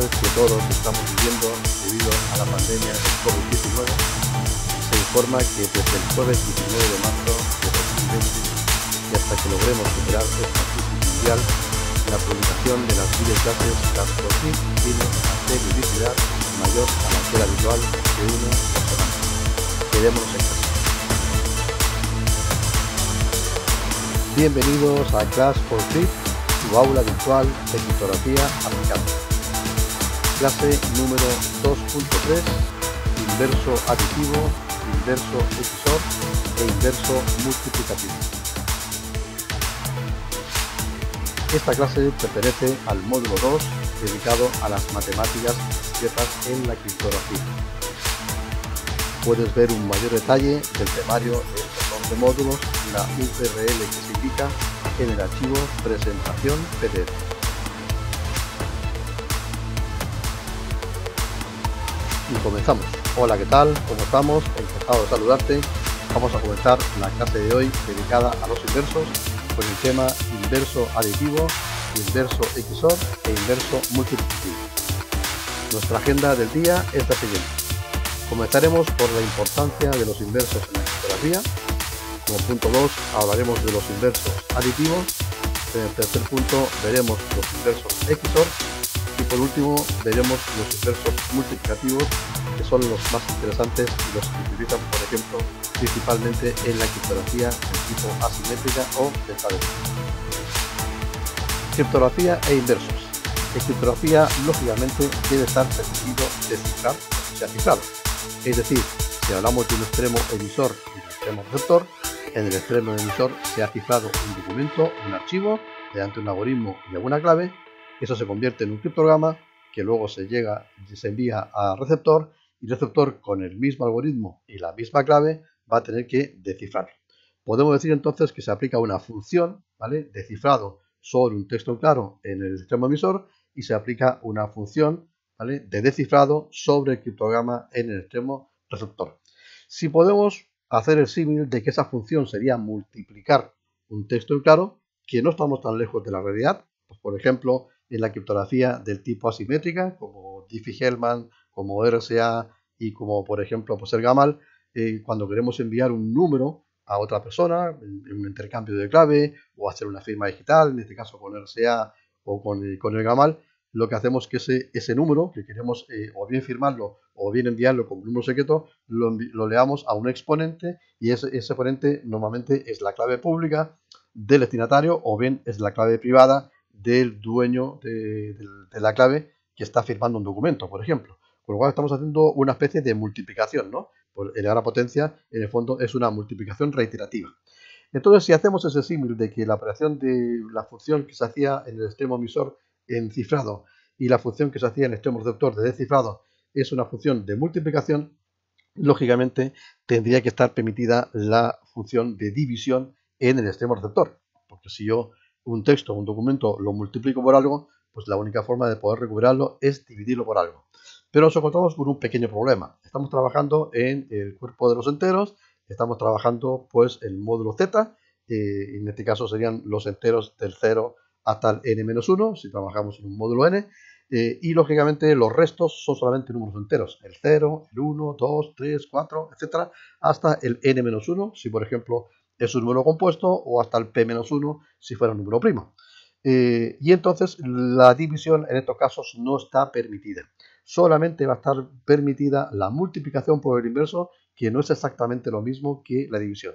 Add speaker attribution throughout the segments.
Speaker 1: que todos estamos viviendo debido a la pandemia del COVID-19, se informa que desde el jueves 19 de marzo de 2020 y hasta que logremos superar esta crisis mundial, la publicación de las videoclases de gases tiene una periodicidad mayor a la que visual habitual de una persona. Quedémonos en casa. Bienvenidos a Class for Free, su aula virtual de criptografía aplicada clase número 2.3, inverso aditivo, inverso divisor e inverso multiplicativo. Esta clase pertenece al módulo 2 dedicado a las matemáticas pasan en la criptografía. Puedes ver un mayor detalle del temario del de módulos la URL que se indica en el archivo presentación PDF. comenzamos. Hola, ¿qué tal? ¿Cómo estamos? Encantado de saludarte. Vamos a comenzar la clase de hoy dedicada a los inversos con el tema inverso aditivo, inverso XOR e inverso multiplicativo. Nuestra agenda del día es la siguiente. Comenzaremos por la importancia de los inversos en la criptografía. Como punto 2 hablaremos de los inversos aditivos. En el tercer punto veremos los inversos XOR por último, veremos los inversos multiplicativos, que son los más interesantes y los que utilizan, por ejemplo, principalmente en la criptografía de tipo asimétrica o de Criptografía e inversos. En criptografía, lógicamente, debe estar permitido descifrar o cifrado. Es decir, si hablamos de un extremo emisor y un extremo receptor, en el extremo emisor se ha cifrado un documento, un archivo, mediante un algoritmo y alguna clave, eso se convierte en un criptograma que luego se, llega, y se envía al receptor y receptor con el mismo algoritmo y la misma clave va a tener que descifrarlo. Podemos decir entonces que se aplica una función, ¿vale? cifrado sobre un texto claro en el extremo emisor y se aplica una función, ¿vale? De descifrado sobre el criptograma en el extremo receptor. Si podemos hacer el símil de que esa función sería multiplicar un texto claro, que no estamos tan lejos de la realidad, pues por ejemplo, en la criptografía del tipo asimétrica, como Diffie-Hellman, como RSA y como por ejemplo el gamal eh, cuando queremos enviar un número a otra persona en, un intercambio de clave o hacer una firma digital, en este caso con RSA o eh, con, el Gamal, lo que hacemos es que ese, ese número que queremos eh, o bien firmarlo o bien enviarlo con un número secreto, lo, lo leamos a un exponente y ese, exponente normalmente es la clave pública del destinatario o bien es la clave privada del dueño de, la clave que está firmando un documento, por ejemplo. Con lo cual estamos haciendo una especie de multiplicación, ¿no? Por elevar a potencia, en el fondo, es una multiplicación reiterativa. Entonces, si hacemos ese símil de que la operación de la función que se hacía en el extremo emisor en cifrado y la función que se hacía en el extremo receptor de descifrado es una función de multiplicación, lógicamente tendría que estar permitida la función de división en el extremo receptor. Porque si yo un texto, un documento, lo multiplico por algo, pues la única forma de poder recuperarlo es dividirlo por algo. Pero nos encontramos con un pequeño problema. Estamos trabajando en el cuerpo de los enteros, estamos trabajando pues el módulo z, en este caso serían los enteros del 0 hasta el n-1, si trabajamos en un módulo n, eh, y lógicamente los restos son solamente números enteros, el 0, el 1, 2, 3, 4, etcétera, hasta el n-1, si por ejemplo es un número compuesto o hasta el P-1 si fuera un número primo. Eh, y entonces la división en estos casos no está permitida. Solamente va a estar permitida la multiplicación por el inverso, que no es exactamente lo mismo que la división.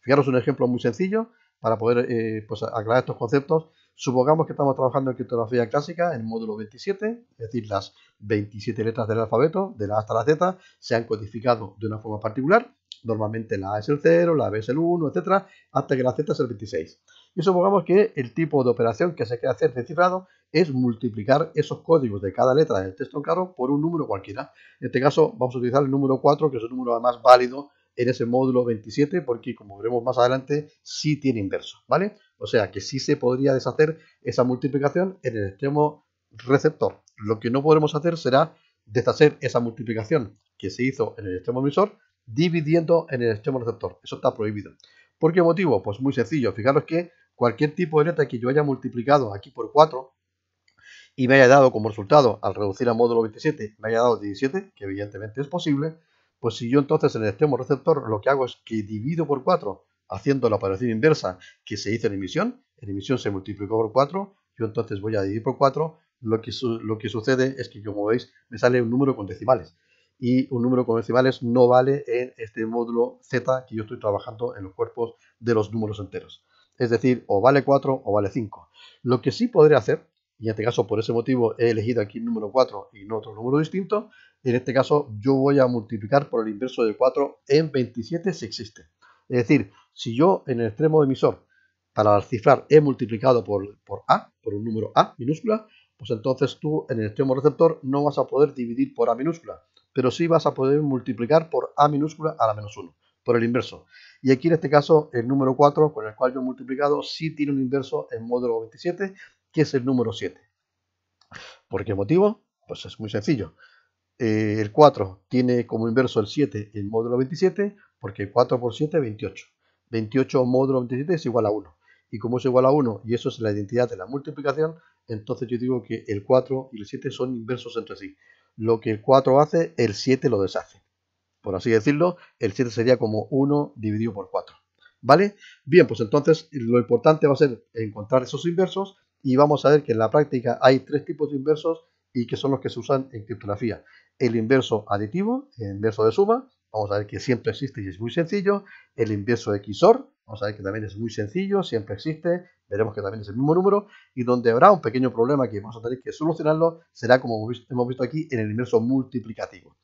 Speaker 1: Fijaros un ejemplo muy sencillo para poder eh, pues, aclarar estos conceptos. Supongamos que estamos trabajando en criptografía clásica en módulo 27, es decir, las 27 letras del alfabeto, de la A hasta la Z, se han codificado de una forma particular normalmente la A es el 0, la B es el 1, etcétera, hasta que la Z es el 26. Y supongamos que el tipo de operación que se quiere hacer de cifrado es multiplicar esos códigos de cada letra del texto en claro por un número cualquiera. En este caso vamos a utilizar el número 4, que es el número además válido en ese módulo 27, porque como veremos más adelante, sí tiene inverso, ¿vale? O sea que sí se podría deshacer esa multiplicación en el extremo receptor. Lo que no podremos hacer será deshacer esa multiplicación que se hizo en el extremo emisor dividiendo en el extremo receptor. Eso está prohibido. ¿Por qué motivo? Pues muy sencillo. Fijaros que cualquier tipo de letra que yo haya multiplicado aquí por 4 y me haya dado como resultado, al reducir a módulo 27, me haya dado 17, que evidentemente es posible, pues si yo entonces en el extremo receptor lo que hago es que divido por 4 haciendo la operación inversa que se hizo en emisión, en emisión se multiplicó por 4, yo entonces voy a dividir por 4, lo que, lo que sucede es que como veis me sale un número con decimales y un número con decimales no vale en este módulo Z que yo estoy trabajando en los cuerpos de los números enteros. Es decir, o vale 4 o vale 5. Lo que sí podré hacer, y en este caso por ese motivo he elegido aquí el número 4 y no otro número distinto, en este caso yo voy a multiplicar por el inverso de 4 en 27 si existe. Es decir, si yo en el extremo emisor para cifrar he multiplicado por, por A, por un número A minúscula, pues entonces tú en el extremo receptor no vas a poder dividir por A minúscula, pero sí vas a poder multiplicar por a minúscula a la menos 1, por el inverso. Y aquí en este caso el número 4 con el cual yo he multiplicado sí tiene un inverso en módulo 27, que es el número 7. ¿Por qué motivo? Pues es muy sencillo. Eh, el 4 tiene como inverso el 7 en módulo 27, porque 4 por 7 es 28. 28 módulo 27 es igual a 1. Y como es igual a 1 y eso es la identidad de la multiplicación, entonces yo digo que el 4 y el 7 son inversos entre sí lo que el 4 hace, el 7 lo deshace. Por así decirlo, el 7 sería como 1 dividido por 4. ¿Vale? Bien, pues entonces lo importante va a ser encontrar esos inversos y vamos a ver que en la práctica hay tres tipos de inversos y que son los que se usan en criptografía. El inverso aditivo, el inverso de suma, Vamos a ver que siempre existe y es muy sencillo. El inverso de XOR, vamos a ver que también es muy sencillo, siempre existe. Veremos que también es el mismo número. Y donde habrá un pequeño problema que vamos a tener que solucionarlo será como hemos visto aquí en el inverso multiplicativo.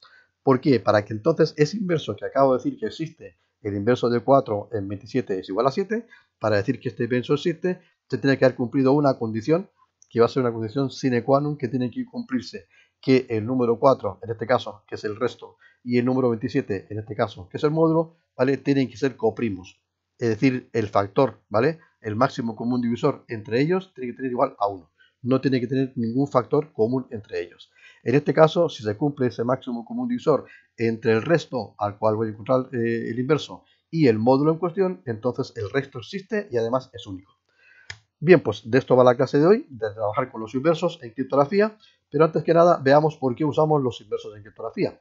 Speaker 1: ¿Por qué? Para que entonces ese inverso que acabo de decir que existe, el inverso de 4 en 27 es igual a 7, para decir que este inverso existe, se tiene que haber cumplido una condición, que va a ser una condición sine qua non que tiene que cumplirse que el número 4, en este caso, que es el resto, y el número 27, en este caso, que es el módulo, ¿vale? Tienen que ser coprimos. Es decir, el factor, ¿vale? El máximo común divisor entre ellos tiene que tener igual a 1. No tiene que tener ningún factor común entre ellos. En este caso, si se cumple ese máximo común divisor entre el resto al cual voy a encontrar eh, el inverso y el módulo en cuestión, entonces el resto existe y además es único. Bien, pues de esto va la clase de hoy, de trabajar con los inversos en criptografía. Pero antes que nada, veamos por qué usamos los inversos en criptografía.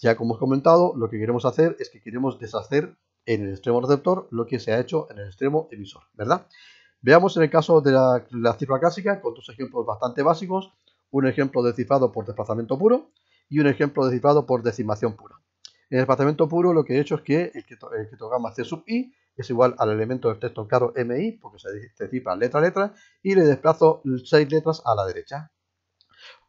Speaker 1: Ya como he comentado, lo que queremos hacer es que queremos deshacer en el extremo receptor lo que se ha hecho en el extremo emisor, ¿verdad? Veamos en el caso de la, cifra clásica, con dos ejemplos bastante básicos, un ejemplo de cifrado por desplazamiento puro y un ejemplo de cifrado por decimación pura. En el desplazamiento puro lo que he hecho es que el, el criptograma C sub i es igual al elemento del texto caro claro MI, porque se descifra letra a letra, y le desplazo seis letras a la derecha.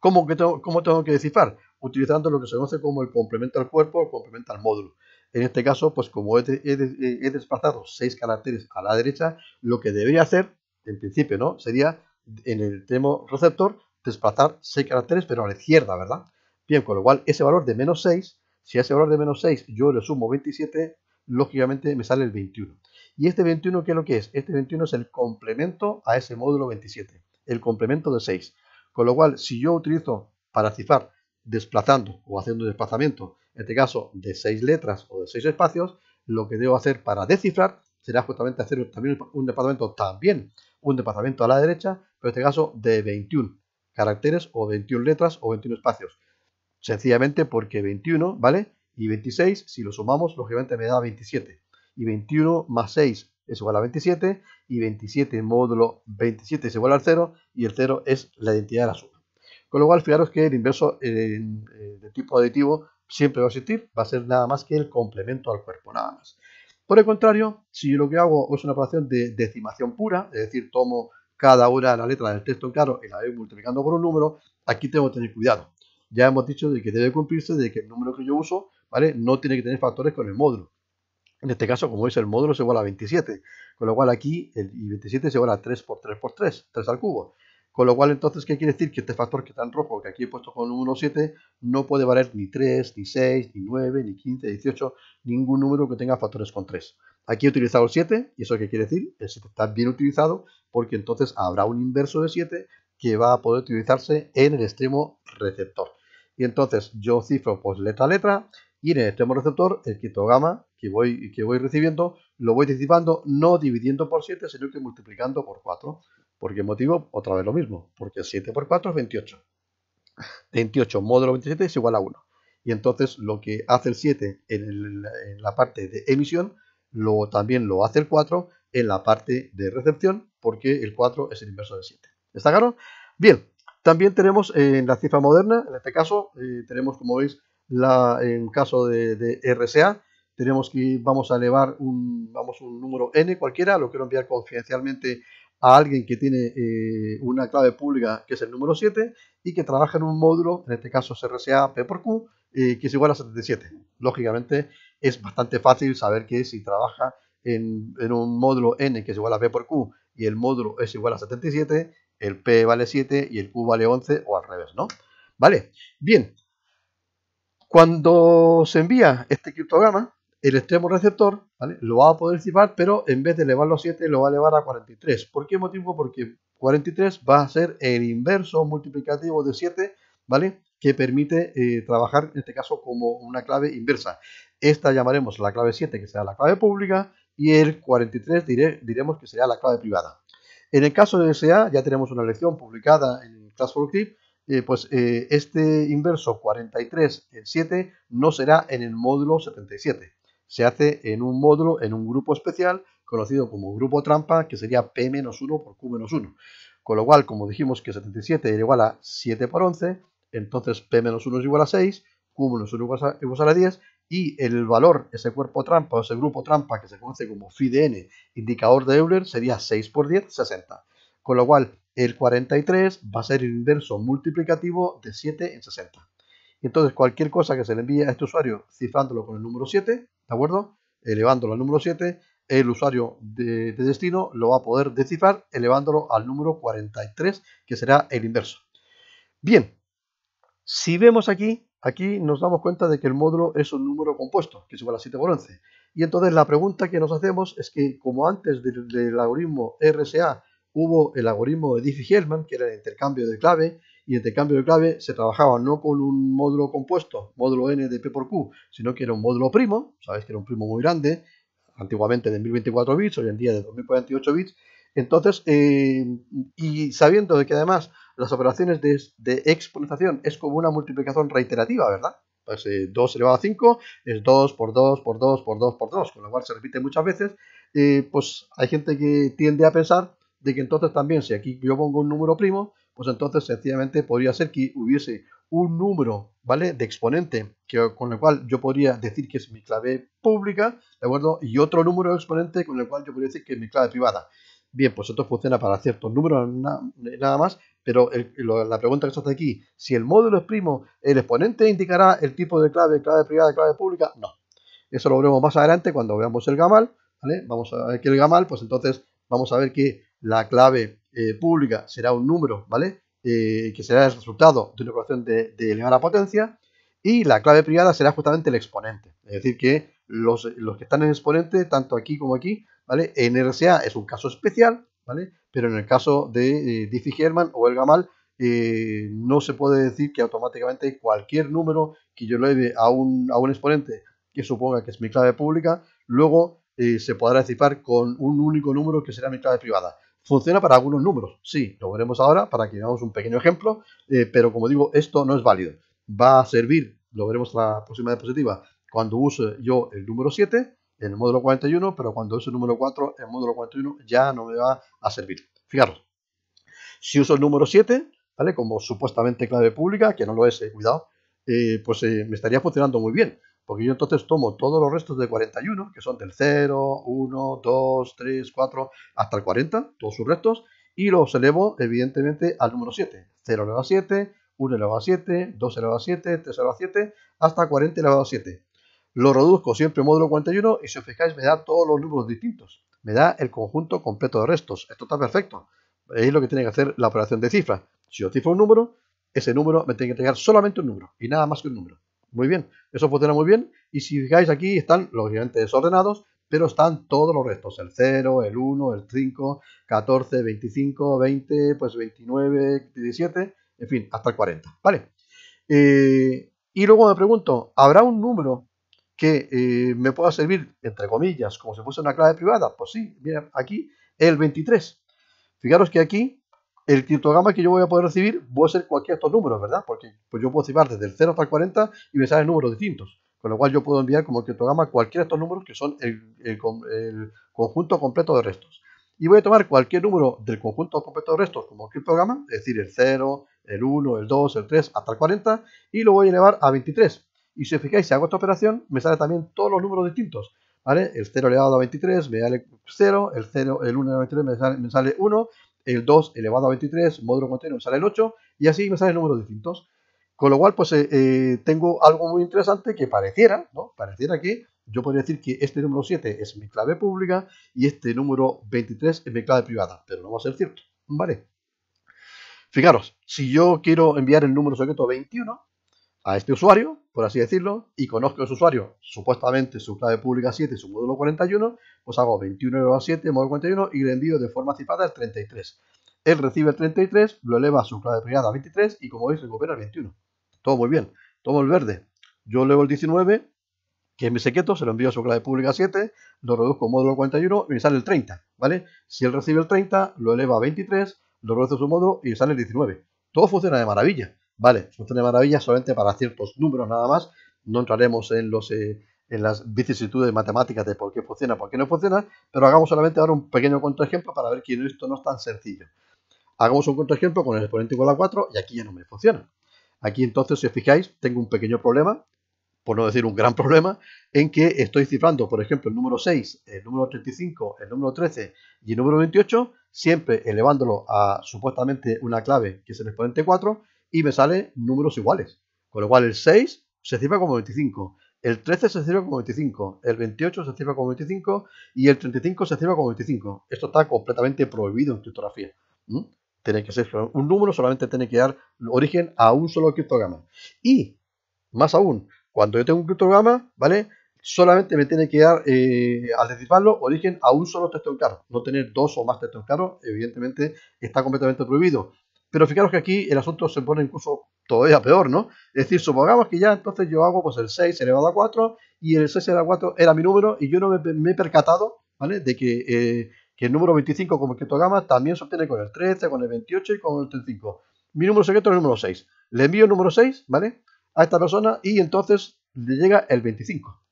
Speaker 1: ¿Cómo, que tengo, ¿Cómo tengo que descifrar? Utilizando lo que se conoce como el complemento al cuerpo o complemento al módulo. En este caso, pues como he, desplazado seis caracteres a la derecha, lo que debería hacer, en principio, ¿no? Sería en el tema receptor desplazar seis caracteres, pero a la izquierda, ¿verdad? Bien, con lo cual ese valor de menos 6, si a ese valor de menos 6 yo le sumo 27, lógicamente me sale el 21. ¿Y este 21 qué es lo que es? Este 21 es el complemento a ese módulo 27, el complemento de 6. Con lo cual, si yo utilizo para cifrar desplazando o haciendo un desplazamiento, en este caso de 6 letras o de 6 espacios, lo que debo hacer para descifrar será justamente hacer también un desplazamiento también un desplazamiento a la derecha, pero en este caso de 21 caracteres o 21 letras o 21 espacios. Sencillamente porque 21, ¿vale? Y 26, si lo sumamos, lógicamente me da 27. Y 21 más 6 es igual a 27 y 27 módulo 27 es igual al 0 y el 0 es la identidad de la suma. Con lo cual, fijaros que el inverso eh, de tipo aditivo siempre va a existir, va a ser nada más que el complemento al cuerpo, nada más. Por el contrario, si yo lo que hago es una operación de decimación pura, es decir, tomo cada una de las letras del texto en claro y la voy multiplicando por un número, aquí tengo que tener cuidado. Ya hemos dicho de que debe cumplirse de que el número que yo uso ¿vale? no tiene que tener factores con el módulo. En este caso, como veis, el módulo se igual a 27, con lo cual aquí el I27 es igual a 3 por 3 por 3, 3 al cubo. Con lo cual, entonces, ¿qué quiere decir? Que este factor que está en rojo, que aquí he puesto con 7, no puede valer ni 3, ni 6, ni 9, ni 15, 18, ningún número que tenga factores con 3. Aquí he utilizado el 7, ¿y eso qué quiere decir? El 7 está bien utilizado, porque entonces habrá un inverso de 7 que va a poder utilizarse en el extremo receptor. Y entonces yo cifro pues letra a letra, y en el extremo receptor, el quinto gamma que voy, que voy recibiendo, lo voy disipando no dividiendo por 7, sino que multiplicando por 4. ¿Por qué motivo? Otra vez lo mismo, porque 7 por 4 es 28. 28 módulo 27 es igual a 1. Y entonces lo que hace el 7 en, la parte de emisión, también lo hace el 4 en la parte de recepción, porque el 4 es el inverso del 7. ¿Está claro? Bien, también tenemos en eh, la cifra moderna, en este caso, eh, tenemos como veis, la, en caso de, de RSA, tenemos que vamos a elevar un, vamos, un número n cualquiera, lo quiero enviar confidencialmente a alguien que tiene eh, una clave pública que es el número 7 y que trabaja en un módulo, en este caso RSA P por Q, eh, que es igual a 77. Lógicamente es bastante fácil saber que si trabaja en, un módulo n que es igual a P por Q y el módulo es igual a 77, el P vale 7 y el Q vale 11 o al revés, ¿no? Vale, bien. Cuando se envía este criptograma, el extremo receptor lo va a poder cifrar, pero en vez de elevarlo a 7 lo va a elevar a 43. ¿Por qué motivo? Porque 43 va a ser el inverso multiplicativo de 7, ¿vale? Que permite eh, trabajar en este caso como una clave inversa. Esta llamaremos la clave 7, que será la clave pública, y el 43 dire, diremos que será la clave privada. En el caso de SA, ya tenemos una lección publicada en Class for Clip, eh, pues eh, este inverso 43 el 7 no será en el módulo 77 se hace en un módulo, en un grupo especial, conocido como grupo trampa, que sería P-1 por Q-1. Con lo cual, como dijimos que 77 era igual a 7 por 11, entonces P-1 es igual a 6, Q-1 es igual a 10, y el valor, ese cuerpo trampa o ese grupo trampa que se conoce como phi de n, indicador de Euler, sería 6 por 10, 60. Con lo cual, el 43 va a ser el inverso multiplicativo de 7 en 60 entonces cualquier cosa que se le envíe a este usuario cifrándolo con el número 7, ¿de acuerdo? Elevándolo al número 7, el usuario de, destino lo va a poder descifrar elevándolo al número 43, que será el inverso. Bien, si vemos aquí, aquí nos damos cuenta de que el módulo es un número compuesto, que es igual a 7 por 11. Y entonces la pregunta que nos hacemos es que, como antes del, del algoritmo RSA hubo el algoritmo de Diffie-Hellman, que era el intercambio de clave, y cambio de clave se trabajaba no con un módulo compuesto, módulo n de P por Q, sino que era un módulo primo, sabéis que era un primo muy grande, antiguamente de 1024 bits, hoy en día de 2048 bits, entonces, eh, y sabiendo de que además las operaciones de, de, es como una multiplicación reiterativa, ¿verdad? Pues 2 eh, elevado a 5 es 2 por 2 por 2 por 2 por 2, con lo cual se repite muchas veces, eh, pues hay gente que tiende a pensar de que entonces también si aquí yo pongo un número primo, pues entonces sencillamente podría ser que hubiese un número, ¿vale? De exponente, con el cual yo podría decir que es mi clave pública, ¿de acuerdo? Y otro número de exponente con el cual yo podría decir que es mi clave privada. Bien, pues esto funciona para ciertos números eh, nada más, pero la pregunta que se hace aquí, si el módulo es primo, ¿el exponente indicará el tipo de clave, clave privada, clave pública? No. Eso lo veremos más adelante cuando veamos el gamal, ¿vale? Vamos a ver que el gamal, pues entonces vamos a ver que la clave eh, pública será un número, ¿vale? Eh, que será el resultado de una ecuación de, elevar a potencia. Y la clave privada será justamente el exponente. Es decir, que los, que están en exponente, tanto aquí como aquí, ¿vale? En RSA es un caso especial, ¿vale? Pero en el caso de eh, Diffie-Hellman o el Gamal, no se puede decir que automáticamente cualquier número que yo leve a un, a un exponente que suponga que es mi clave pública, luego se podrá cifrar con un único número que será mi clave privada. Funciona para algunos números, sí, lo veremos ahora para que veamos un pequeño ejemplo, eh, pero como digo, esto no es válido. Va a servir, lo veremos la próxima diapositiva, cuando use yo el número 7 en el módulo 41, pero cuando use el número 4 en el módulo 41 ya no me va a servir. Fijaros, si uso el número 7, ¿vale? Como supuestamente clave pública, que no lo es, eh, cuidado, eh, pues me estaría funcionando muy bien porque yo entonces tomo todos los restos de 41, que son del 0, 1, 2, 3, 4, hasta el 40, todos sus restos, y los elevo evidentemente al número 7. 0 elevado a 7, 1 elevado a 7, 2 elevado a 7, 3 elevado a 7, hasta 40 elevado a 7. Lo reduzco siempre en módulo 41 y si os fijáis me da todos los números distintos. Me da el conjunto completo de restos. Esto está perfecto. Es lo que tiene que hacer la operación de cifras. Si yo cifro un número, ese número me tiene que entregar solamente un número y nada más que un número. Muy bien, eso funciona muy bien. Y si fijáis aquí están los gigantes desordenados, pero están todos los restos, el 0, el 1, el 5, 14, 25, 20, pues 29, 17, en fin, hasta el 40, ¿vale? Eh, y luego me pregunto, ¿habrá un número que eh, me pueda servir, entre comillas, como si fuese una clave privada? Pues sí, miren, aquí el 23. Fijaros que aquí el criptograma que yo voy a poder recibir va a ser cualquier de estos números, ¿verdad? Porque pues, yo puedo cifrar desde el 0 hasta el 40 y me salen números distintos. Con lo cual yo puedo enviar como criptograma cualquiera de estos números que son el, conjunto completo de restos. Y voy a tomar cualquier número del conjunto completo de restos como criptograma, es decir, el 0, el 1, el 2, el 3, hasta el 40, y lo voy a elevar a 23. Y si os fijáis, si hago esta operación, me sale también todos los números distintos. ¿Vale? El 0 elevado a 23 me sale 0, el 0, el 1 elevado a 23 me sale, me sale 1, el 2 elevado a 23 módulo continuo me sale el 8 y así me salen números distintos. Con lo cual, pues eh, eh, tengo algo muy interesante que pareciera, ¿no? Pareciera que yo podría decir que este número 7 es mi clave pública y este número 23 es mi clave privada, pero no va a ser cierto, ¿vale? Fijaros, si yo quiero enviar el número secreto 21, este usuario, por así decirlo, y conozco ese usuario, supuestamente su clave pública 7 y su módulo 41, pues hago 21 7, módulo 41 y le envío de forma cifrada el 33. Él recibe el 33, lo eleva a su clave privada 23 y como veis recupera el 21. Todo muy bien. Tomo el verde. Yo elevo el 19, que es mi secreto, se lo envío a su clave pública 7, lo reduzco a módulo 41 y me sale el 30, ¿vale? Si él recibe el 30, lo eleva a 23, lo reduce a su módulo y sale el 19. Todo funciona de maravilla. Vale, funciona maravilla solamente para ciertos números nada más. No entraremos en, los, eh, en las vicisitudes matemáticas de por qué funciona, por qué no funciona, pero hagamos solamente ahora un pequeño contraejemplo para ver que esto no es tan sencillo. Hagamos un contraejemplo con el exponente igual a 4 y aquí ya no me funciona. Aquí entonces, si os fijáis, tengo un pequeño problema, por no decir un gran problema, en que estoy cifrando, por ejemplo, el número 6, el número 35, el número 13 y el número 28, siempre elevándolo a supuestamente una clave que es el exponente 4, y me sale números iguales. Con lo cual el 6 se cifra como 25, el 13 se cifra como 25, el 28 se cifra como 25 y el 35 se cifra como 25. Esto está completamente prohibido en criptografía. Tiene que ser un número, solamente tiene que dar origen a un solo criptograma. Y, más aún, cuando yo tengo un criptograma, ¿vale? Solamente me tiene que dar, eh, al descifrarlo, origen a un solo texto en claro. No tener dos o más textos en claro, evidentemente, está completamente prohibido. Pero fijaros que aquí el asunto se pone incluso todavía peor, ¿no? Es decir, supongamos que ya entonces yo hago pues el 6 elevado a 4 y el 6 elevado a 4 era mi número y yo no me, he percatado, ¿vale? De que, eh, el número 25 como que gama también se obtiene con el 13, con el 28 y con el 35. Mi número secreto es el número 6. Le envío el número 6, ¿vale? A esta persona y entonces le llega el 25.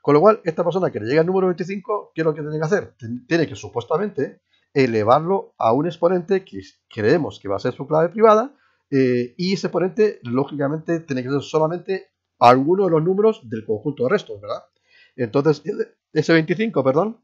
Speaker 1: Con lo cual, esta persona que le llega el número 25, ¿qué es lo que tiene que hacer? Tiene que supuestamente elevarlo a un exponente que creemos que va a ser su clave privada eh, y ese exponente lógicamente tiene que ser solamente alguno de los números del conjunto de restos, ¿verdad? Entonces, e, ese 25, perdón,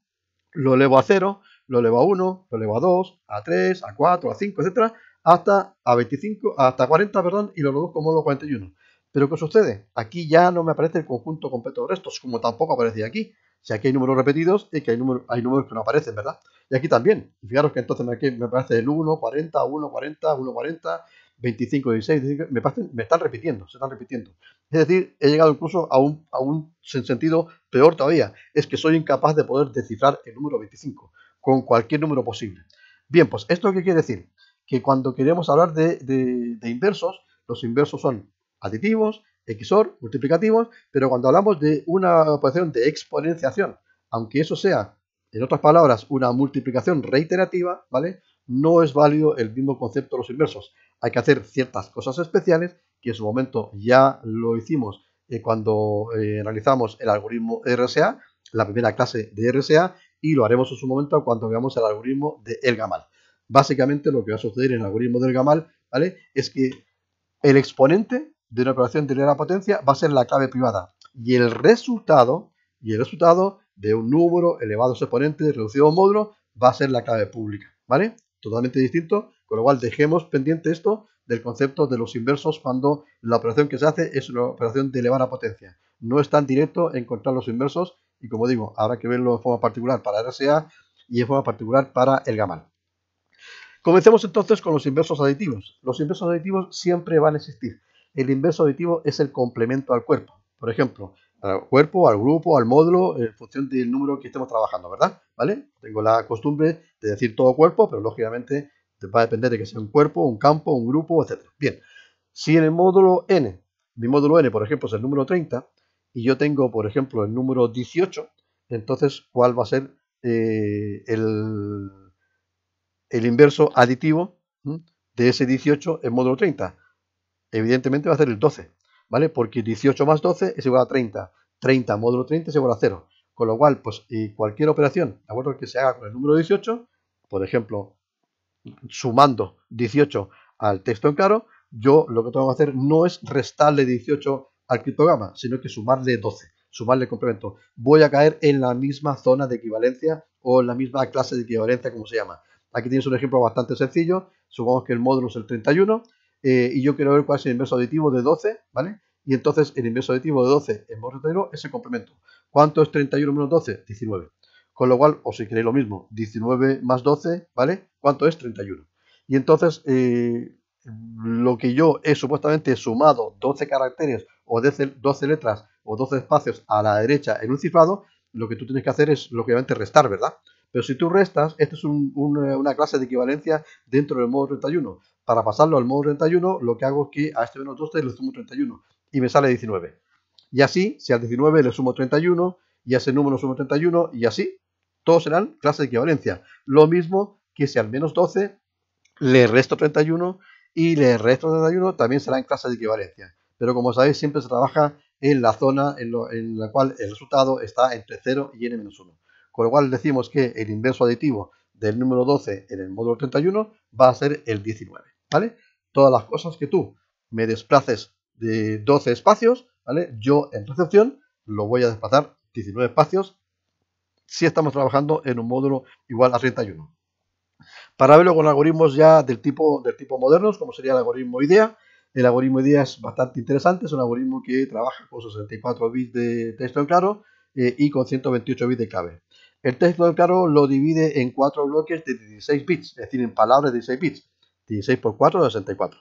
Speaker 1: lo elevo a 0, lo elevo a 1, lo elevo a 2, a 3, a 4, a 5, etcétera, hasta a 25, hasta 40, perdón, y lo reduzco como lo 41. Pero ¿qué sucede? Aquí ya no me aparece el conjunto completo de restos, como tampoco aparecía aquí. Si aquí hay números repetidos, es que hay, hay números que no aparecen, ¿verdad? Y aquí también. Fijaros que entonces aquí me aparece el 1, 40, 1, 40, 1, 40, 25, 16, me, me, están repitiendo, se están repitiendo. Es decir, he llegado incluso a un, a un sentido peor todavía. Es que soy incapaz de poder descifrar el número 25 con cualquier número posible. Bien, pues esto qué quiere decir? Que cuando queremos hablar de, de inversos, los inversos son aditivos XOR, multiplicativos, pero cuando hablamos de una operación de exponenciación, aunque eso sea, en otras palabras, una multiplicación reiterativa, ¿vale? No es válido el mismo concepto de los inversos. Hay que hacer ciertas cosas especiales, que en su momento ya lo hicimos eh, cuando eh, analizamos el algoritmo RSA, la primera clase de RSA, y lo haremos en su momento cuando veamos el algoritmo de Elgamal. Básicamente lo que va a suceder en el algoritmo del Gamal, ¿vale? Es que el exponente de una operación de elevada potencia va a ser la clave privada. Y el resultado, y el resultado de un número elevado a su exponente reducido a un módulo va a ser la clave pública, ¿vale? Totalmente distinto, con lo cual dejemos pendiente esto del concepto de los inversos cuando la operación que se hace es una operación de elevada potencia. No es tan directo encontrar los inversos y como digo, habrá que verlo en forma particular para RSA y en forma particular para el Gamal. Comencemos entonces con los inversos aditivos. Los inversos aditivos siempre van a existir el inverso aditivo es el complemento al cuerpo. Por ejemplo, al cuerpo, al grupo, al módulo, en función del número que estemos trabajando, ¿verdad? ¿Vale? Tengo la costumbre de decir todo cuerpo, pero lógicamente va a depender de que sea un cuerpo, un campo, un grupo, etc. Bien, si en el módulo n, mi módulo n, por ejemplo, es el número 30, y yo tengo, por ejemplo, el número 18, entonces, ¿cuál va a ser eh, el, inverso aditivo de ese 18 en módulo 30? evidentemente va a ser el 12, ¿vale? Porque 18 más 12 es igual a 30, 30 módulo 30 es igual a 0, con lo cual, pues eh, cualquier operación, ¿de acuerdo? Que se haga con el número 18, por ejemplo, sumando 18 al texto en claro, yo lo que tengo que hacer no es restarle 18 al criptograma, sino que sumarle 12, sumarle complemento. Voy a caer en la misma zona de equivalencia o en la misma clase de equivalencia, como se llama. Aquí tienes un ejemplo bastante sencillo. Supongamos que el módulo es el 31 eh, y yo quiero ver cuál es el inverso aditivo de 12, ¿vale? Y entonces el inverso aditivo de 12 en 31 es el complemento. ¿Cuánto es 31 menos 12? 19. Con lo cual, o si queréis lo mismo, 19 más 12, ¿vale? ¿Cuánto es 31? Y entonces, eh, lo que yo he supuestamente sumado 12 caracteres o 12 letras o 12 espacios a la derecha en un cifrado, lo que tú tienes que hacer es, lógicamente, restar, ¿verdad? Pero si tú restas, esta es eh, una clase de equivalencia dentro del modo 31. Para pasarlo al modo 31, lo que hago es que a este menos 12 le sumo 31 y me sale 19. Y así, si al 19 le sumo 31 y a ese número le sumo 31 y así, todos serán clases de equivalencia. Lo mismo que si al menos 12 le resto 31 y le resto 31 también serán clases de equivalencia. Pero como sabéis, siempre se trabaja en la zona en, en la cual el resultado está entre 0 y n-1. Por lo cual decimos que el inverso aditivo del número 12 en el módulo 31 va a ser el 19, ¿vale? Todas las cosas que tú me desplaces de 12 espacios, ¿vale? Yo en recepción lo voy a desplazar 19 espacios si estamos trabajando en un módulo igual a 31. verlo con algoritmos ya del tipo, del tipo modernos, como sería el algoritmo IDEA, el algoritmo IDEA es bastante interesante, es un algoritmo que trabaja con 64 bits de texto en claro eh, y con 128 bits de clave. El texto, del carro lo divide en cuatro bloques de 16 bits, es decir, en palabras de 16 bits. 16 por 4, 64.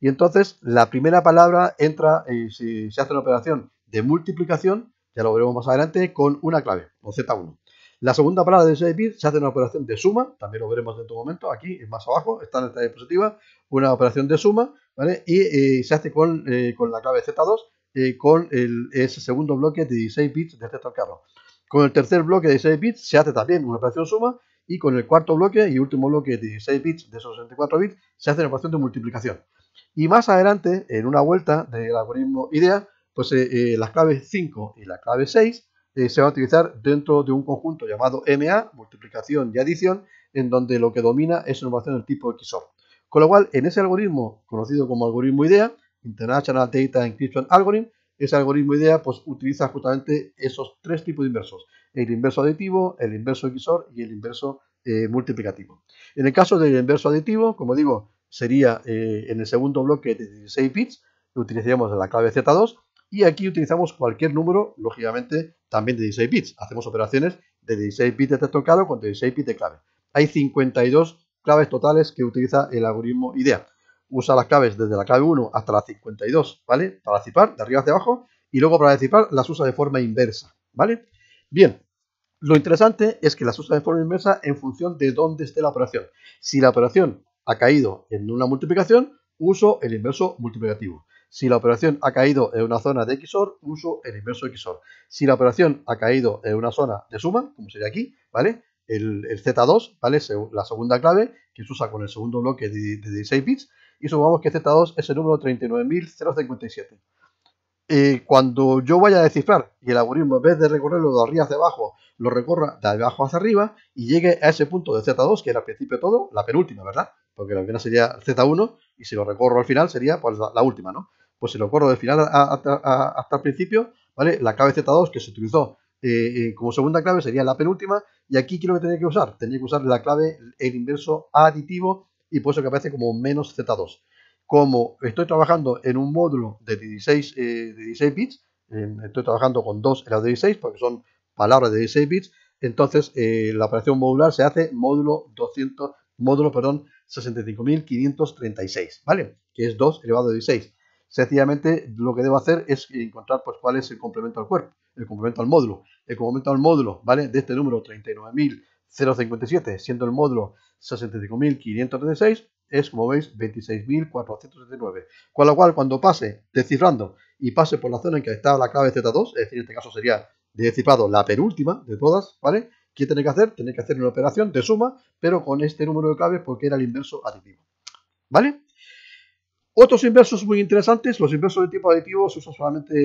Speaker 1: Y entonces la primera palabra entra, y eh, si se hace una operación de multiplicación, ya lo veremos más adelante, con una clave, con Z1. La segunda palabra de 16 bits se hace una operación de suma, también lo veremos en otro momento, aquí más abajo, está en esta diapositiva, una operación de suma, ¿vale? Y eh, se hace con, eh, la clave Z2, con ese segundo bloque de 16 bits del texto del carro. Con el tercer bloque de 16 bits se hace también una operación suma y con el cuarto bloque y último bloque de 16 bits de esos 64 bits se hace una operación de multiplicación. Y más adelante, en una vuelta del algoritmo IDEA, pues eh, eh, las claves 5 y la clave 6 eh, se van a utilizar dentro de un conjunto llamado MA, multiplicación y adición, en donde lo que domina es una operación del tipo XOR. Con lo cual, en ese algoritmo, conocido como algoritmo IDEA, International Data Encryption Algorithm, ese algoritmo IDEA pues, utiliza justamente esos tres tipos de inversos, el inverso aditivo, el inverso XOR y el inverso eh, multiplicativo. En el caso del inverso aditivo, como digo, sería eh, en el segundo bloque de 16 bits, utilizaríamos la clave Z2 y aquí utilizamos cualquier número, lógicamente, también de 16 bits. Hacemos operaciones de 16 bits de texto claro con 16 bits de clave. Hay 52 claves totales que utiliza el algoritmo IDEA usa las claves desde la clave 1 hasta la 52, ¿vale? Para zipar, de arriba hacia abajo, y luego para cipar las usa de forma inversa, ¿vale? Bien, lo interesante es que las usa de forma inversa en función de dónde esté la operación. Si la operación ha caído en una multiplicación, uso el inverso multiplicativo. Si la operación ha caído en una zona de XOR, uso el inverso XOR. Si la operación ha caído en una zona de suma, como sería aquí, ¿vale? El, Z2, ¿vale? La segunda clave que se usa con el segundo bloque de, de 16 bits y supongamos que Z2 este es el número 39.057. cuando yo vaya a descifrar y el algoritmo en vez de recorrerlo de arriba hacia abajo, lo recorra de abajo hacia arriba y llegue a ese punto de Z2, que era al principio todo, la penúltima, ¿verdad? Porque la primera sería Z1 y si lo recorro al final sería pues, la, última, ¿no? Pues si lo corro del final hasta el principio, ¿vale? La clave Z2 que se utilizó eh, eh, como segunda clave sería la penúltima y aquí quiero que tenía que usar, tenía que usar la clave el inverso aditivo y por eso que aparece como menos Z2. Como estoy trabajando en un módulo de 16, 16 eh, bits, em, estoy trabajando con 2 elevado de 16 porque son palabras de 16 bits, entonces eh, la operación modular se hace módulo 200, módulo, perdón, 65.536, ¿vale? Que es 2 elevado a 16. Sencillamente lo que debo hacer es encontrar pues, cuál es el complemento al cuerpo, el complemento al módulo. El complemento al módulo, ¿vale? De este número 39.057, siendo el módulo 65.536 es, como veis, 26.479. Con lo cual, cuando pase descifrando y pase por la zona en que está la clave Z2, es decir, en este caso sería descifrado la penúltima de todas, ¿vale? ¿Qué tiene que hacer? Tiene que hacer una operación de suma, pero con este número de claves porque era el inverso aditivo. ¿Vale? Otros inversos muy interesantes, los inversos de tipo aditivo se usan solamente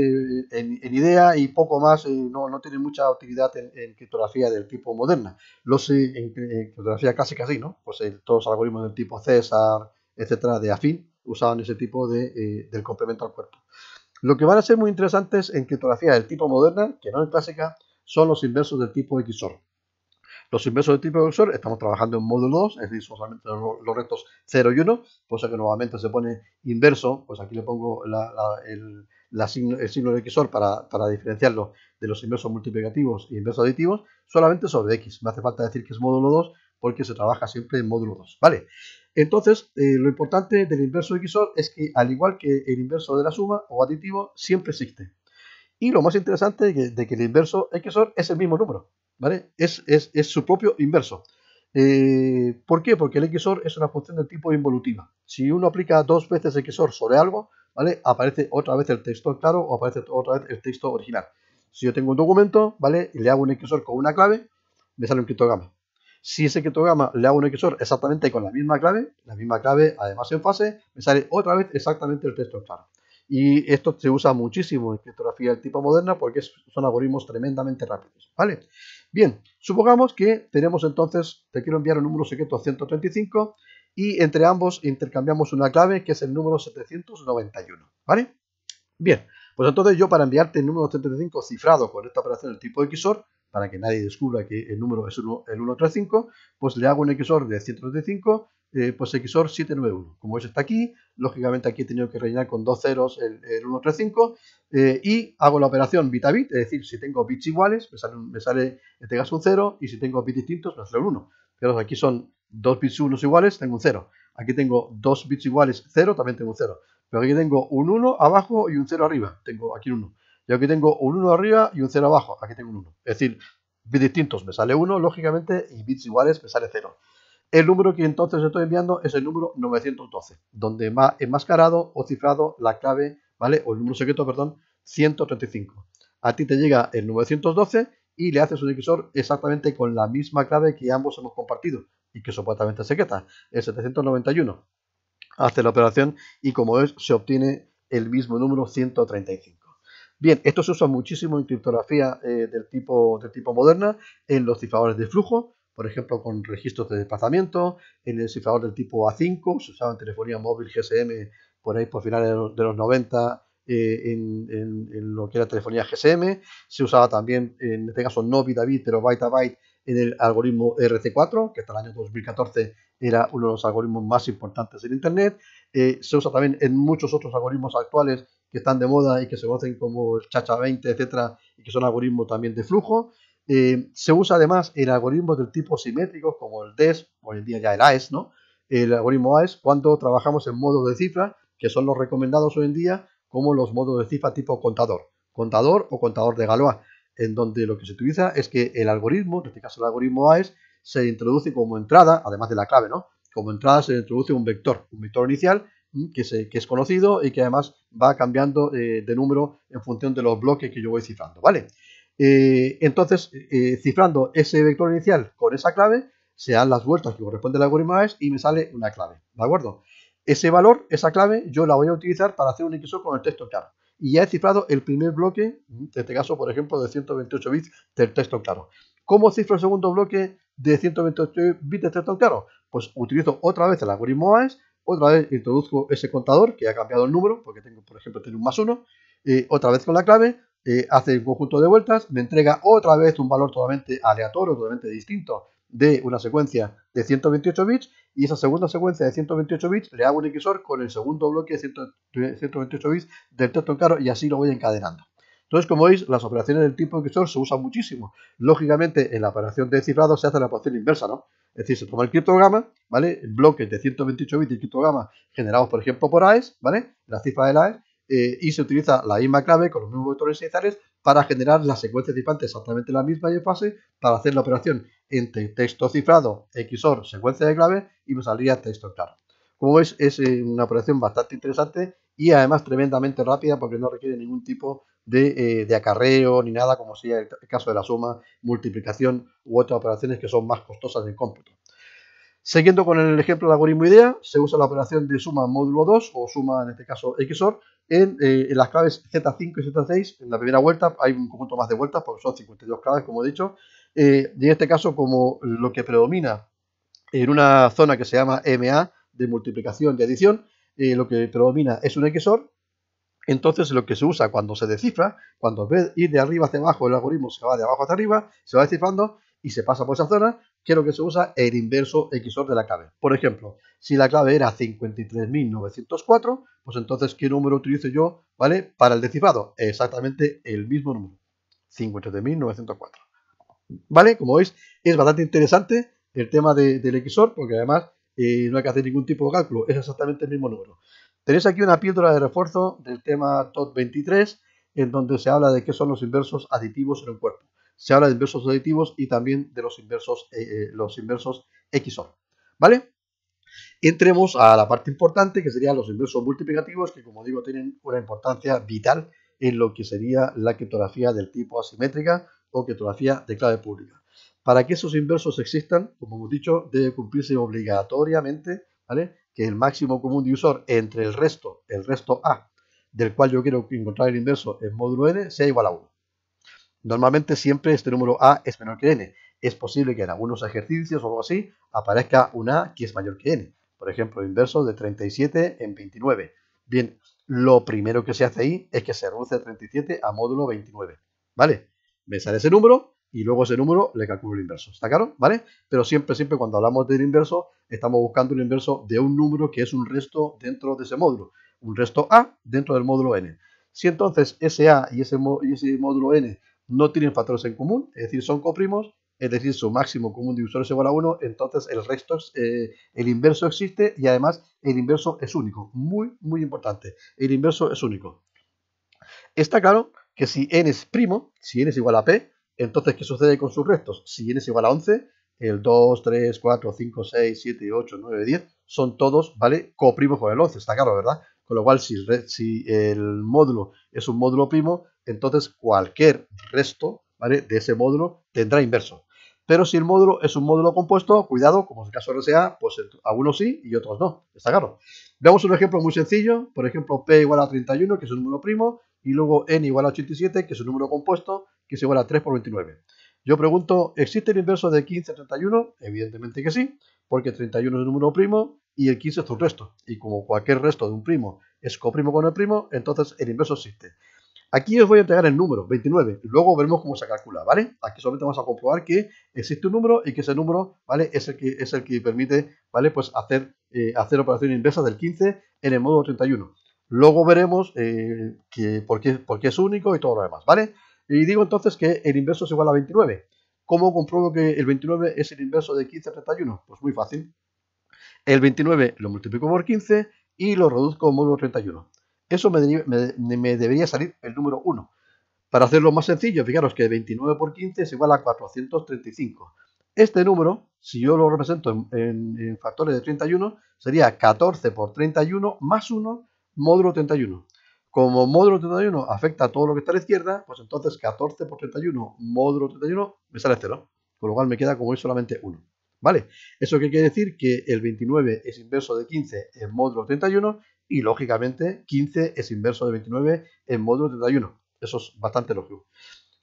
Speaker 1: en, idea y poco más, eh, no, no, tienen mucha utilidad en, criptografía del tipo moderna. Los eh, en, en criptografía casi casi, ¿no? Pues eh, todos los algoritmos del tipo César, etcétera, de afín, usaban ese tipo de, del complemento al cuerpo. Lo que van a ser muy interesantes en criptografía del tipo moderna, que no es clásica, son los inversos del tipo XOR. Los inversos de tipo XOR estamos trabajando en módulo 2, es decir, solamente los, retos 0 y 1, cosa que nuevamente se pone inverso, pues aquí le pongo el, signo, de XOR para, diferenciarlo de los inversos multiplicativos e inversos aditivos, solamente sobre X. Me hace falta decir que es módulo 2 porque se trabaja siempre en módulo 2, ¿vale? Entonces, eh, lo importante del inverso XOR es que, al igual que el inverso de la suma o aditivo, siempre existe. Y lo más interesante de de que el inverso XOR es el mismo número. Es, es, su propio inverso. Eh, ¿Por qué? Porque el XOR es una función del tipo involutiva. Si uno aplica dos veces XOR sobre algo, ¿vale? Aparece otra vez el texto claro o aparece otra vez el texto original. Si yo tengo un documento, ¿vale? Y le hago un XOR con una clave, me sale un criptograma. Si ese criptograma le hago un XOR exactamente con la misma clave, la misma clave además en fase, me sale otra vez exactamente el texto claro. Y esto se usa muchísimo en criptografía del tipo moderna porque son algoritmos tremendamente rápidos. ¿Vale? Bien, supongamos que tenemos entonces, te quiero enviar un número secreto 135 y entre ambos intercambiamos una clave que es el número 791. ¿Vale? Bien, pues entonces yo para enviarte el número 135 cifrado con esta operación del tipo XOR, para que nadie descubra que el número es el 135, pues le hago un XOR de 135 pues XOR 791. Como veis está aquí, lógicamente aquí he tenido que rellenar con dos ceros el, 135 eh, y hago la operación bit a bit, es decir, si tengo bits iguales me sale, me sale en este caso un 0 y si tengo bits distintos me sale un 1. Pero aquí son dos bits unos iguales, tengo un 0. Aquí tengo dos bits iguales, 0, también tengo un 0. Pero aquí tengo un 1 abajo y un 0 arriba, tengo aquí un 1. Y aquí tengo un 1 arriba y un 0 abajo, aquí tengo un 1. Es decir, bits distintos me sale 1, lógicamente, y bits iguales me sale 0. El número que entonces estoy enviando es el número 912, donde va enmascarado o cifrado la clave, ¿vale? O el número secreto, perdón, 135. A ti te llega el 912 y le haces un divisor exactamente con la misma clave que ambos hemos compartido y que supuestamente es secreta, el 791. Hace la operación y como es, se obtiene el mismo número 135. Bien, esto se usa muchísimo en criptografía eh, del, tipo, del tipo moderna, en los cifradores de flujo, por ejemplo, con registros de desplazamiento, en el cifrador del tipo A5, se usaba en telefonía móvil GSM por ahí por finales de los, 90 eh, en, lo que era telefonía GSM, se usaba también, en este caso no bit a bit, pero byte a byte en el algoritmo RC4, que hasta el año 2014 era uno de los algoritmos más importantes en Internet, eh, se usa también en muchos otros algoritmos actuales que están de moda y que se conocen como el Chacha 20, etcétera, y que son algoritmos también de flujo, eh, se usa además en algoritmos del tipo simétrico como el DES, hoy en día ya el AES, ¿no? El algoritmo AES cuando trabajamos en modos de cifra, que son los recomendados hoy en día como los modos de cifra tipo contador, contador o contador de Galois, en donde lo que se utiliza es que el algoritmo, en este caso el algoritmo AES, se introduce como entrada, además de la clave, ¿no? Como entrada se introduce un vector, un vector inicial mm, que, es conocido y que además va cambiando eh, de número en función de los bloques que yo voy cifrando, ¿vale? Eh, entonces, eh, cifrando ese vector inicial con esa clave, se dan las vueltas que corresponde al algoritmo AES y me sale una clave, ¿de acuerdo? Ese valor, esa clave, yo la voy a utilizar para hacer un XOR con el texto claro. Y ya he cifrado el primer bloque, en este caso, por ejemplo, de 128 bits del texto claro. ¿Cómo cifro el segundo bloque de 128 bits del texto claro? Pues utilizo otra vez el algoritmo AES, otra vez introduzco ese contador que ha cambiado el número, porque tengo, por ejemplo, tengo un más uno, eh, otra vez con la clave, eh, hace un conjunto de vueltas, me entrega otra vez un valor totalmente aleatorio, totalmente distinto de una secuencia de 128 bits y esa segunda secuencia de 128 bits le hago un XOR con el segundo bloque de 128 bits del texto en caro y así lo voy encadenando. Entonces, como veis, las operaciones del tipo XOR se usan muchísimo. Lógicamente, en la operación de cifrado se hace la operación inversa, ¿no? Es decir, se toma el criptograma, ¿vale? bloque de 128 bits de criptograma generados, por ejemplo, por AES, ¿vale? La cifra del AES, eh, y se utiliza la misma clave con los mismos vectores iniciales para generar la secuencia cifrante exactamente la misma y en fase para hacer la operación entre texto cifrado, XOR, secuencia de clave y me saldría texto claro. Como veis es eh, una operación bastante interesante y además tremendamente rápida porque no requiere ningún tipo de, eh, acarreo ni nada como sería el, el caso de la suma, multiplicación u otras operaciones que son más costosas en cómputo. Siguiendo con el ejemplo del algoritmo IDEA, se usa la operación de suma módulo 2 o suma, en este caso, XOR, eh, en, las claves Z5 y Z6. En la primera vuelta hay un conjunto más de vueltas porque son 52 claves, como he dicho. Eh, y en este caso, como lo que predomina en una zona que se llama MA, de multiplicación y adición, eh, lo que predomina es un XOR, entonces lo que se usa cuando se descifra, cuando en vez de ir de arriba hacia abajo, el algoritmo se va de abajo hacia arriba, se va descifrando y se pasa por esa zona, Quiero que se usa el inverso XOR de la clave. Por ejemplo, si la clave era 53.904, pues entonces, ¿qué número utilizo yo, ¿vale? Para el decifrado, exactamente el mismo número, 53.904. ¿Vale? Como veis, es bastante interesante el tema del XOR, porque además eh, no hay que hacer ningún tipo de cálculo, es exactamente el mismo número. Tenéis aquí una píldora de refuerzo del tema TOT 23, en donde se habla de qué son los inversos aditivos en un cuerpo se habla de inversos aditivos y también de los inversos, eh, eh, los inversos XOR. ¿Vale? Entremos a la parte importante que serían los inversos multiplicativos que como digo tienen una importancia vital en lo que sería la criptografía del tipo asimétrica o criptografía de clave pública. Para que esos inversos existan, como hemos dicho, debe cumplirse obligatoriamente ¿vale? que el máximo común divisor entre el resto, el resto A, del cual yo quiero encontrar el inverso en módulo n, sea igual a 1. Normalmente siempre este número A es menor que n. Es posible que en algunos ejercicios o algo así aparezca un A que es mayor que n. Por ejemplo, el inverso de 37 en 29. Bien, lo primero que se hace ahí es que se reduce 37 a módulo 29. ¿Vale? Me sale ese número y luego ese número le calculo el inverso. ¿Está claro? ¿Vale? Pero siempre, siempre cuando hablamos del inverso, estamos buscando el inverso de un número que es un resto dentro de ese módulo. Un resto A dentro del módulo N. Si entonces ese A y ese, y ese módulo N no tienen factores en común, es decir, son coprimos, es decir, su máximo común divisor es igual a 1, entonces el resto, eh, el inverso existe y además el inverso es único. Muy, muy importante, el inverso es único. Está claro que si n es primo, si n es igual a p, entonces ¿qué sucede con sus restos? Si n es igual a 11, el 2, 3, 4, 5, 6, 7, 8, 9, 10 son todos, ¿vale? Coprimos con el 11, está claro, ¿verdad? Con lo cual, si, si el módulo es un módulo primo, entonces cualquier resto de ese módulo tendrá inverso. Pero si el módulo es un módulo compuesto, cuidado, como en el caso de RSA, pues algunos sí y otros no, está claro. Veamos un ejemplo muy sencillo, por ejemplo, P igual a 31, que es un número primo, y luego N igual a 87, que es un número compuesto, que es igual a 3 por 29. Yo pregunto, ¿existe el inverso de 15 a 31? Evidentemente que sí, porque 31 es un número primo, y el 15 es un resto. Y como cualquier resto de un primo es coprimo con el primo, entonces el inverso existe. Aquí os voy a entregar el número, 29, y luego veremos cómo se calcula, ¿vale? Aquí solamente vamos a comprobar que existe un número y que ese número, ¿vale? Es el que, es el que permite, ¿vale? Pues hacer, eh, hacer operaciones inversas del 15 en el modo 31. Luego veremos eh, que, por, qué, es único y todo lo demás, ¿vale? Y digo entonces que el inverso es igual a 29. ¿Cómo compruebo que el 29 es el inverso de 15 a 31? Pues muy fácil. El 29 lo multiplico por 15 y lo reduzco módulo 31. Eso me, debería salir el número 1. Para hacerlo más sencillo, fijaros que 29 por 15 es igual a 435. Este número, si yo lo represento en, factores de 31, sería 14 por 31 más 1 módulo 31. Como módulo 31 afecta a todo lo que está a la izquierda, pues entonces 14 por 31 módulo 31 me sale 0. Con lo cual me queda como hoy solamente 1. ¿Vale? Eso quiere decir que el 29 es inverso de 15 en módulo 31 y lógicamente 15 es inverso de 29 en módulo 31. Eso es bastante lógico.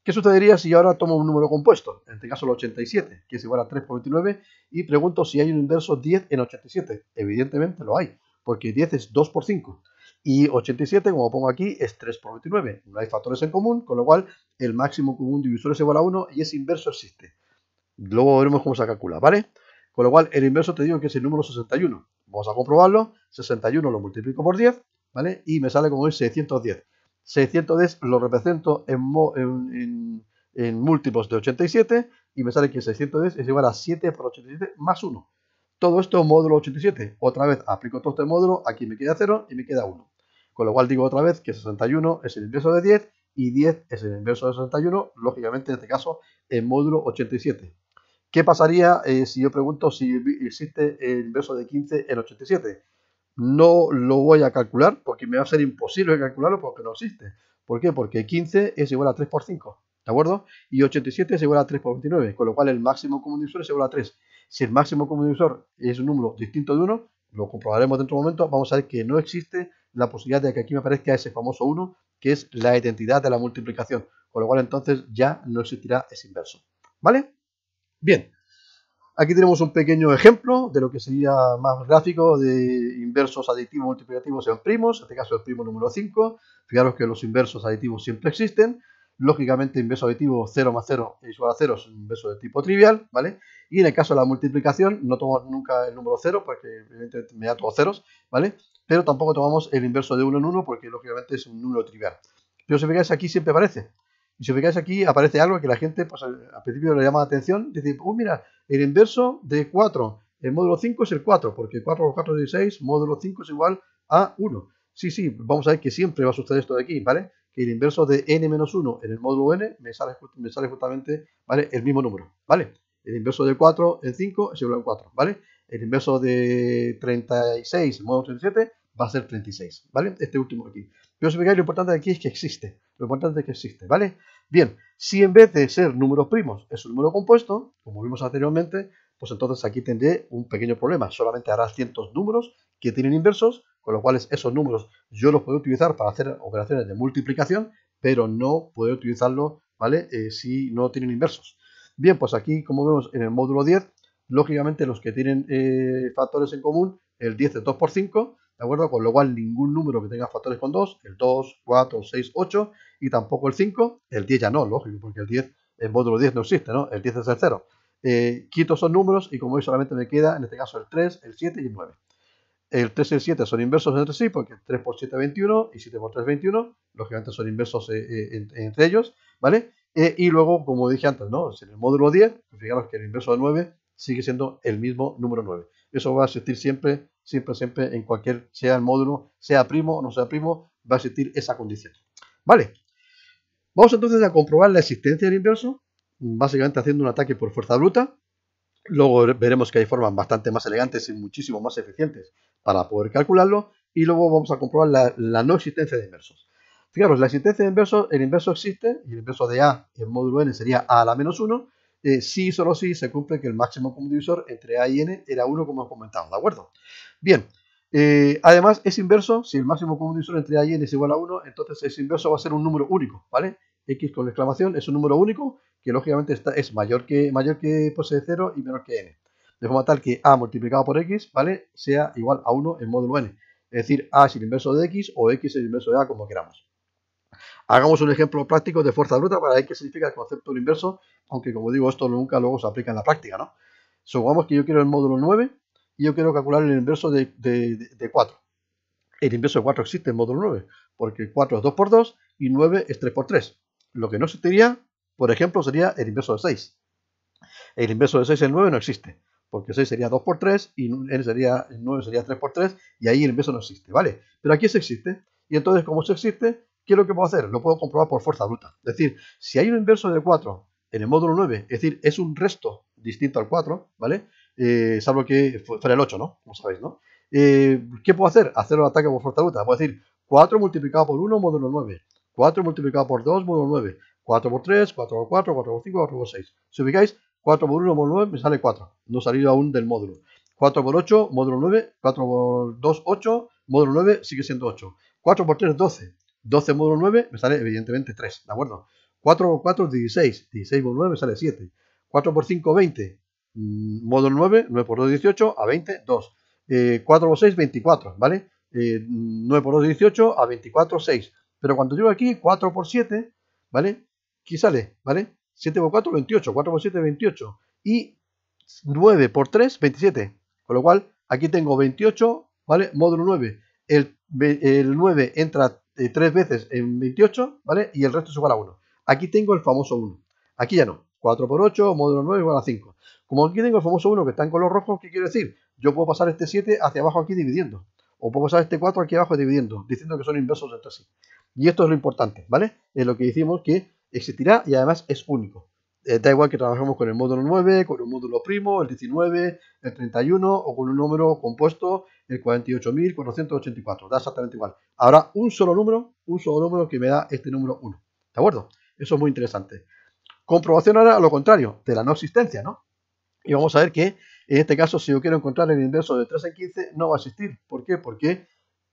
Speaker 1: ¿Qué sucedería si ahora tomo un número compuesto? En este caso el 87, que es igual a 3 por 29, y pregunto si hay un inverso 10 en 87. Evidentemente lo hay, porque 10 es 2 por 5. Y 87, como pongo aquí, es 3 por 29. No hay factores en común, con lo cual el máximo común divisor es igual a 1 y ese inverso existe. Luego veremos cómo se calcula, ¿vale? Con lo cual, el inverso te digo que es el número 61. Vamos a comprobarlo. 61 lo multiplico por 10, ¿vale? Y me sale como es 610. 610 lo represento en, múltiplos de 87 y me sale que 610 es igual a 7 por 87 más 1. Todo esto módulo 87. Otra vez aplico todo este módulo, aquí me queda 0 y me queda 1. Con lo cual digo otra vez que 61 es el inverso de 10 y 10 es el inverso de 61, lógicamente en este caso en módulo 87. ¿Qué pasaría eh, si yo pregunto si existe el inverso de 15 en 87? No lo voy a calcular porque me va a ser imposible calcularlo porque no existe. ¿Por qué? Porque 15 es igual a 3 por 5, ¿de acuerdo? Y 87 es igual a 3 por 29, con lo cual el máximo común divisor es igual a 3. Si el máximo común divisor es un número distinto de 1, lo comprobaremos dentro de un momento, vamos a ver que no existe la posibilidad de que aquí me aparezca ese famoso 1, que es la identidad de la multiplicación, con lo cual entonces ya no existirá ese inverso. ¿Vale? Bien, aquí tenemos un pequeño ejemplo de lo que sería más gráfico de inversos aditivos multiplicativos en primos, en este caso el primo número 5. Fijaros que los inversos aditivos siempre existen. Lógicamente, inverso aditivo 0 más 0 es igual a 0 es un inverso de tipo trivial, ¿vale? Y en el caso de la multiplicación, no tomamos nunca el número 0 porque obviamente me da todos ceros, ¿vale? Pero tampoco tomamos el inverso de 1 en 1 porque lógicamente es un número trivial. Pero si fijáis, aquí siempre aparece y si os fijáis aquí, aparece algo que la gente pues, al principio le llama la atención. Dice, oh, mira, el inverso de 4, el módulo 5 es el 4, porque 4 por 4 es 16, módulo 5 es igual a 1. Sí, sí, vamos a ver que siempre va a suceder esto de aquí, ¿vale? Que el inverso de n-1 en el módulo n me sale, me sale justamente, ¿vale? El mismo número, ¿vale? El inverso de 4 en 5 es igual a 4, ¿vale? El inverso de 36 en módulo 37 va a ser 36, ¿vale? Este último aquí. Pero fijáis, lo importante aquí es que existe. Lo importante es que existe, ¿vale? Bien, si en vez de ser números primos es un número compuesto, como vimos anteriormente, pues entonces aquí tendré un pequeño problema. Solamente hará cientos números que tienen inversos, con los cuales esos números yo los puedo utilizar para hacer operaciones de multiplicación, pero no puedo utilizarlos, ¿vale? Eh, si no tienen inversos. Bien, pues aquí, como vemos en el módulo 10, lógicamente los que tienen eh, factores en común, el 10 es 2 por 5, ¿De acuerdo? Con lo cual ningún número que tenga factores con 2, el 2, 4, 6, 8 y tampoco el 5, el 10 ya no, lógico, porque el 10, en módulo 10 no existe, ¿no? El 10 es el 0. Eh, quito esos números y como hoy solamente me queda en este caso el 3, el 7 y el 9. El 3 y el 7 son inversos entre sí porque 3 por 7 es 21 y 7 por 3 es 21, lógicamente son inversos eh, eh, entre ellos, ¿vale? Eh, y luego, como dije antes, ¿no? en el módulo 10, fijaros que el inverso de 9 sigue siendo el mismo número 9. Eso va a existir siempre siempre, siempre, en cualquier, sea el módulo, sea primo o no sea primo, va a existir esa condición. Vale, vamos entonces a comprobar la existencia del inverso, básicamente haciendo un ataque por fuerza bruta. Luego veremos que hay formas bastante más elegantes y muchísimo más eficientes para poder calcularlo. Y luego vamos a comprobar la, no existencia de inversos. Fijaros, la existencia de inversos, el inverso existe, y el inverso de A en módulo n sería A a la menos 1, si y solo si se cumple que el máximo común divisor entre A y N era 1, como comentado, ¿de acuerdo? Bien, eh, además es inverso, si el máximo común divisor entre A y N es igual a 1, entonces ese inverso va a ser un número único, ¿vale? X con la exclamación es un número único que lógicamente está, es mayor que, mayor que posee 0 y menor que N. De forma tal que A multiplicado por X, ¿vale? Sea igual a 1 en módulo N. Es decir, A es el inverso de X o X es el inverso de A, como queramos. Hagamos un ejemplo práctico de fuerza bruta para ver qué significa el concepto del inverso, aunque como digo, esto nunca luego se aplica en la práctica, ¿no? Supongamos que yo quiero el módulo 9 y yo quiero calcular el inverso de, 4. El inverso de 4 existe en módulo 9, porque 4 es 2 por 2 y 9 es 3 por 3. Lo que no existiría, por ejemplo, sería el inverso de 6. El inverso de 6 en 9 no existe, porque 6 sería 2 por 3 y sería, 9 sería 3 por 3 y ahí el inverso no existe, ¿vale? Pero aquí se existe y entonces como se existe, ¿qué es lo que puedo hacer? Lo puedo comprobar por fuerza bruta. Es decir, si hay un inverso de 4 en el módulo 9, es decir, es un resto distinto al 4, ¿vale? Eh, salvo que fuera el 8, ¿no? Como sabéis, ¿no? Eh, ¿Qué puedo hacer? Hacer un ataque por fortaleza. Puedo decir 4 multiplicado por 1, módulo 9. 4 multiplicado por 2, módulo 9. 4 por 3, 4 por 4, 4 por 5, 4 por 6. Si ubicáis, 4 por 1, módulo 9, me sale 4. No he salido aún del módulo. 4 por 8, módulo 9. 4 por 2, 8. Módulo 9 sigue siendo 8. 4 por 3, 12. 12 módulo 9 me sale evidentemente 3, ¿de acuerdo? 4 por 4, 16. 16 por 9 me sale 7. 4 por 5, 20 módulo 9, 9 por 2, 18, a 20, 2. 4 por 6, 24, ¿vale? 9 eh, por 2, 18, a 24, 6. Pero cuando llego aquí, 4 por 7, ¿vale? ¿Qué sale? ¿Vale? 7 por 4, 28. 4 por 7, 28. Y 9 por 3, 27. Con lo cual, aquí tengo 28, ¿vale? Módulo 9. El, 9 entra eh, tres 3 veces en 28, ¿vale? Y el resto es igual a 1. Aquí tengo el famoso 1. Aquí ya no. 4 por 8, módulo 9 igual a 5. Como aquí tengo el famoso 1 que está en color rojo, ¿qué quiere decir? Yo puedo pasar este 7 hacia abajo aquí dividiendo. O puedo pasar este 4 aquí abajo dividiendo, diciendo que son inversos entre sí. Y esto es lo importante, ¿vale? Es lo que decimos que existirá y además es único. Eh, da igual que trabajemos con el módulo 9, con un módulo primo, el 19, el 31 o con un número compuesto, el 48.484. Da exactamente igual. Habrá un solo número, un solo número que me da este número 1. ¿De acuerdo? Eso es muy interesante. Comprobación ahora a lo contrario, de la no existencia, ¿no? Y vamos a ver que en este caso, si yo quiero encontrar el inverso de 3 en 15, no va a existir. ¿Por qué? Porque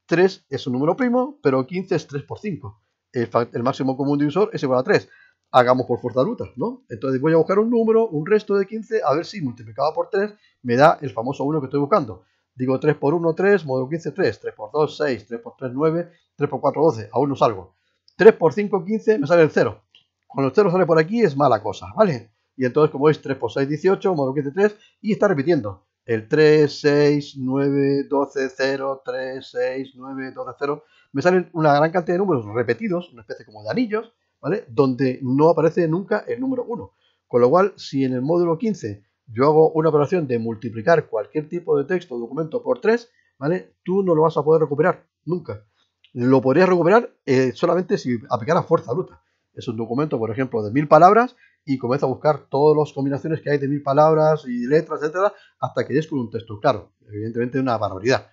Speaker 1: 3 es un número primo, pero 15 es 3 por 5. El, máximo común divisor es igual a 3. Hagamos por fuerza bruta, ¿no? Entonces voy a buscar un número, un resto de 15, a ver si multiplicado por 3 me da el famoso 1 que estoy buscando. Digo 3 por 1, 3, Modo 15, 3, 3 por 2, 6, 3 por 3, 9, 3 por 4, 12, aún no salgo. 3 por 5, 15, me sale el 0. Cuando el 0 sale por aquí es mala cosa, ¿vale? Y entonces, como es 3 por 6, 18, módulo 15, 3, y está repitiendo. El 3, 6, 9, 12, 0, 3, 6, 9, 12, 0. Me salen una gran cantidad de números repetidos, una especie como de anillos, ¿vale? Donde no aparece nunca el número 1. Con lo cual, si en el módulo 15 yo hago una operación de multiplicar cualquier tipo de texto o documento por 3, ¿vale? Tú no lo vas a poder recuperar nunca. Lo podrías recuperar eh, solamente si aplicara fuerza bruta es un documento, por ejemplo, de mil palabras y comienza a buscar todas las combinaciones que hay de mil palabras y letras, etcétera, hasta que con un texto. Claro, evidentemente una barbaridad.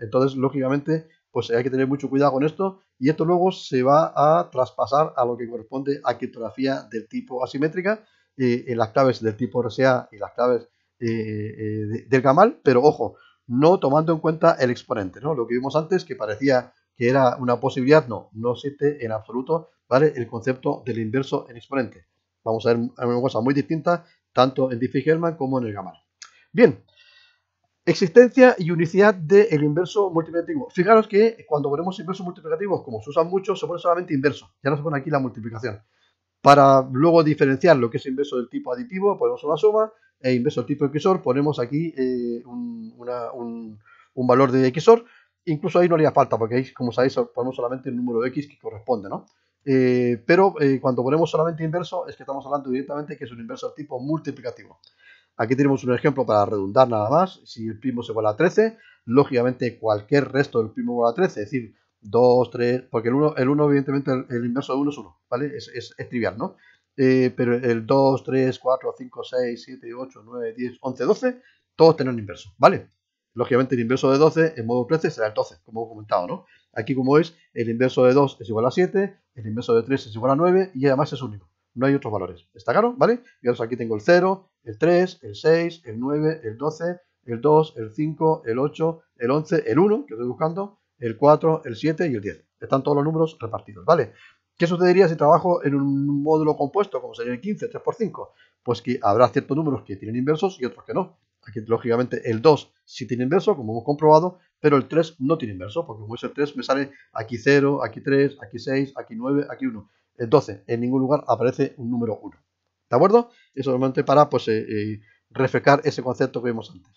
Speaker 1: Entonces, lógicamente, pues hay que tener mucho cuidado con esto y esto luego se va a traspasar a lo que corresponde a criptografía del tipo asimétrica, eh, en las claves del tipo RSA y las claves eh, eh, del Gamal, pero ojo, no tomando en cuenta el exponente, ¿no? Lo que vimos antes, que parecía que era una posibilidad, no, no existe en absoluto ¿vale? El concepto del inverso en exponente. Vamos a ver una cosa muy distinta tanto en Diffie-Hellman como en el Gamma. Bien, existencia y unicidad del inverso multiplicativo. Fijaros que cuando ponemos inverso multiplicativo, como se usan mucho, se pone solamente inverso. Ya no se pone aquí la multiplicación. Para luego diferenciar lo que es inverso del tipo aditivo, ponemos una suma, e inverso del tipo XOR, ponemos aquí eh, un, valor de XOR incluso ahí no haría falta, porque ahí, como sabéis, ponemos solamente el número X que corresponde, ¿no? Eh, pero eh, cuando ponemos solamente inverso es que estamos hablando directamente que es un inverso tipo multiplicativo. Aquí tenemos un ejemplo para redundar nada más. Si el primo se igual a 13, lógicamente cualquier resto del primo igual a 13, es decir, 2, 3, porque el 1, el evidentemente, el, inverso de 1 es 1, ¿vale? Es, trivial, ¿no? Eh, pero el 2, 3, 4, 5, 6, 7, 8, 9, 10, 11, 12, todos tienen un inverso, ¿vale? Lógicamente el inverso de 12 en modo 13 será el 12, como he comentado, ¿no? Aquí como veis, el inverso de 2 es igual a 7, el inverso de 3 es igual a 9 y además es único. No hay otros valores. ¿Está claro? ¿Vale? Fijaros, aquí tengo el 0, el 3, el 6, el 9, el 12, el 2, el 5, el 8, el 11, el 1, que estoy buscando, el 4, el 7 y el 10. Están todos los números repartidos, ¿vale? ¿Qué sucedería si trabajo en un módulo compuesto, como sería el 15, 3 por 5 Pues que habrá ciertos números que tienen inversos y otros que no. Aquí, lógicamente, el 2 sí tiene inverso, como hemos comprobado, pero el 3 no tiene inverso, porque como es el 3 me sale aquí 0, aquí 3, aquí 6, aquí 9, aquí 1. Entonces, en ningún lugar aparece un número 1. ¿De acuerdo? Eso solamente para pues, eh, eh, refrescar ese concepto que vimos antes.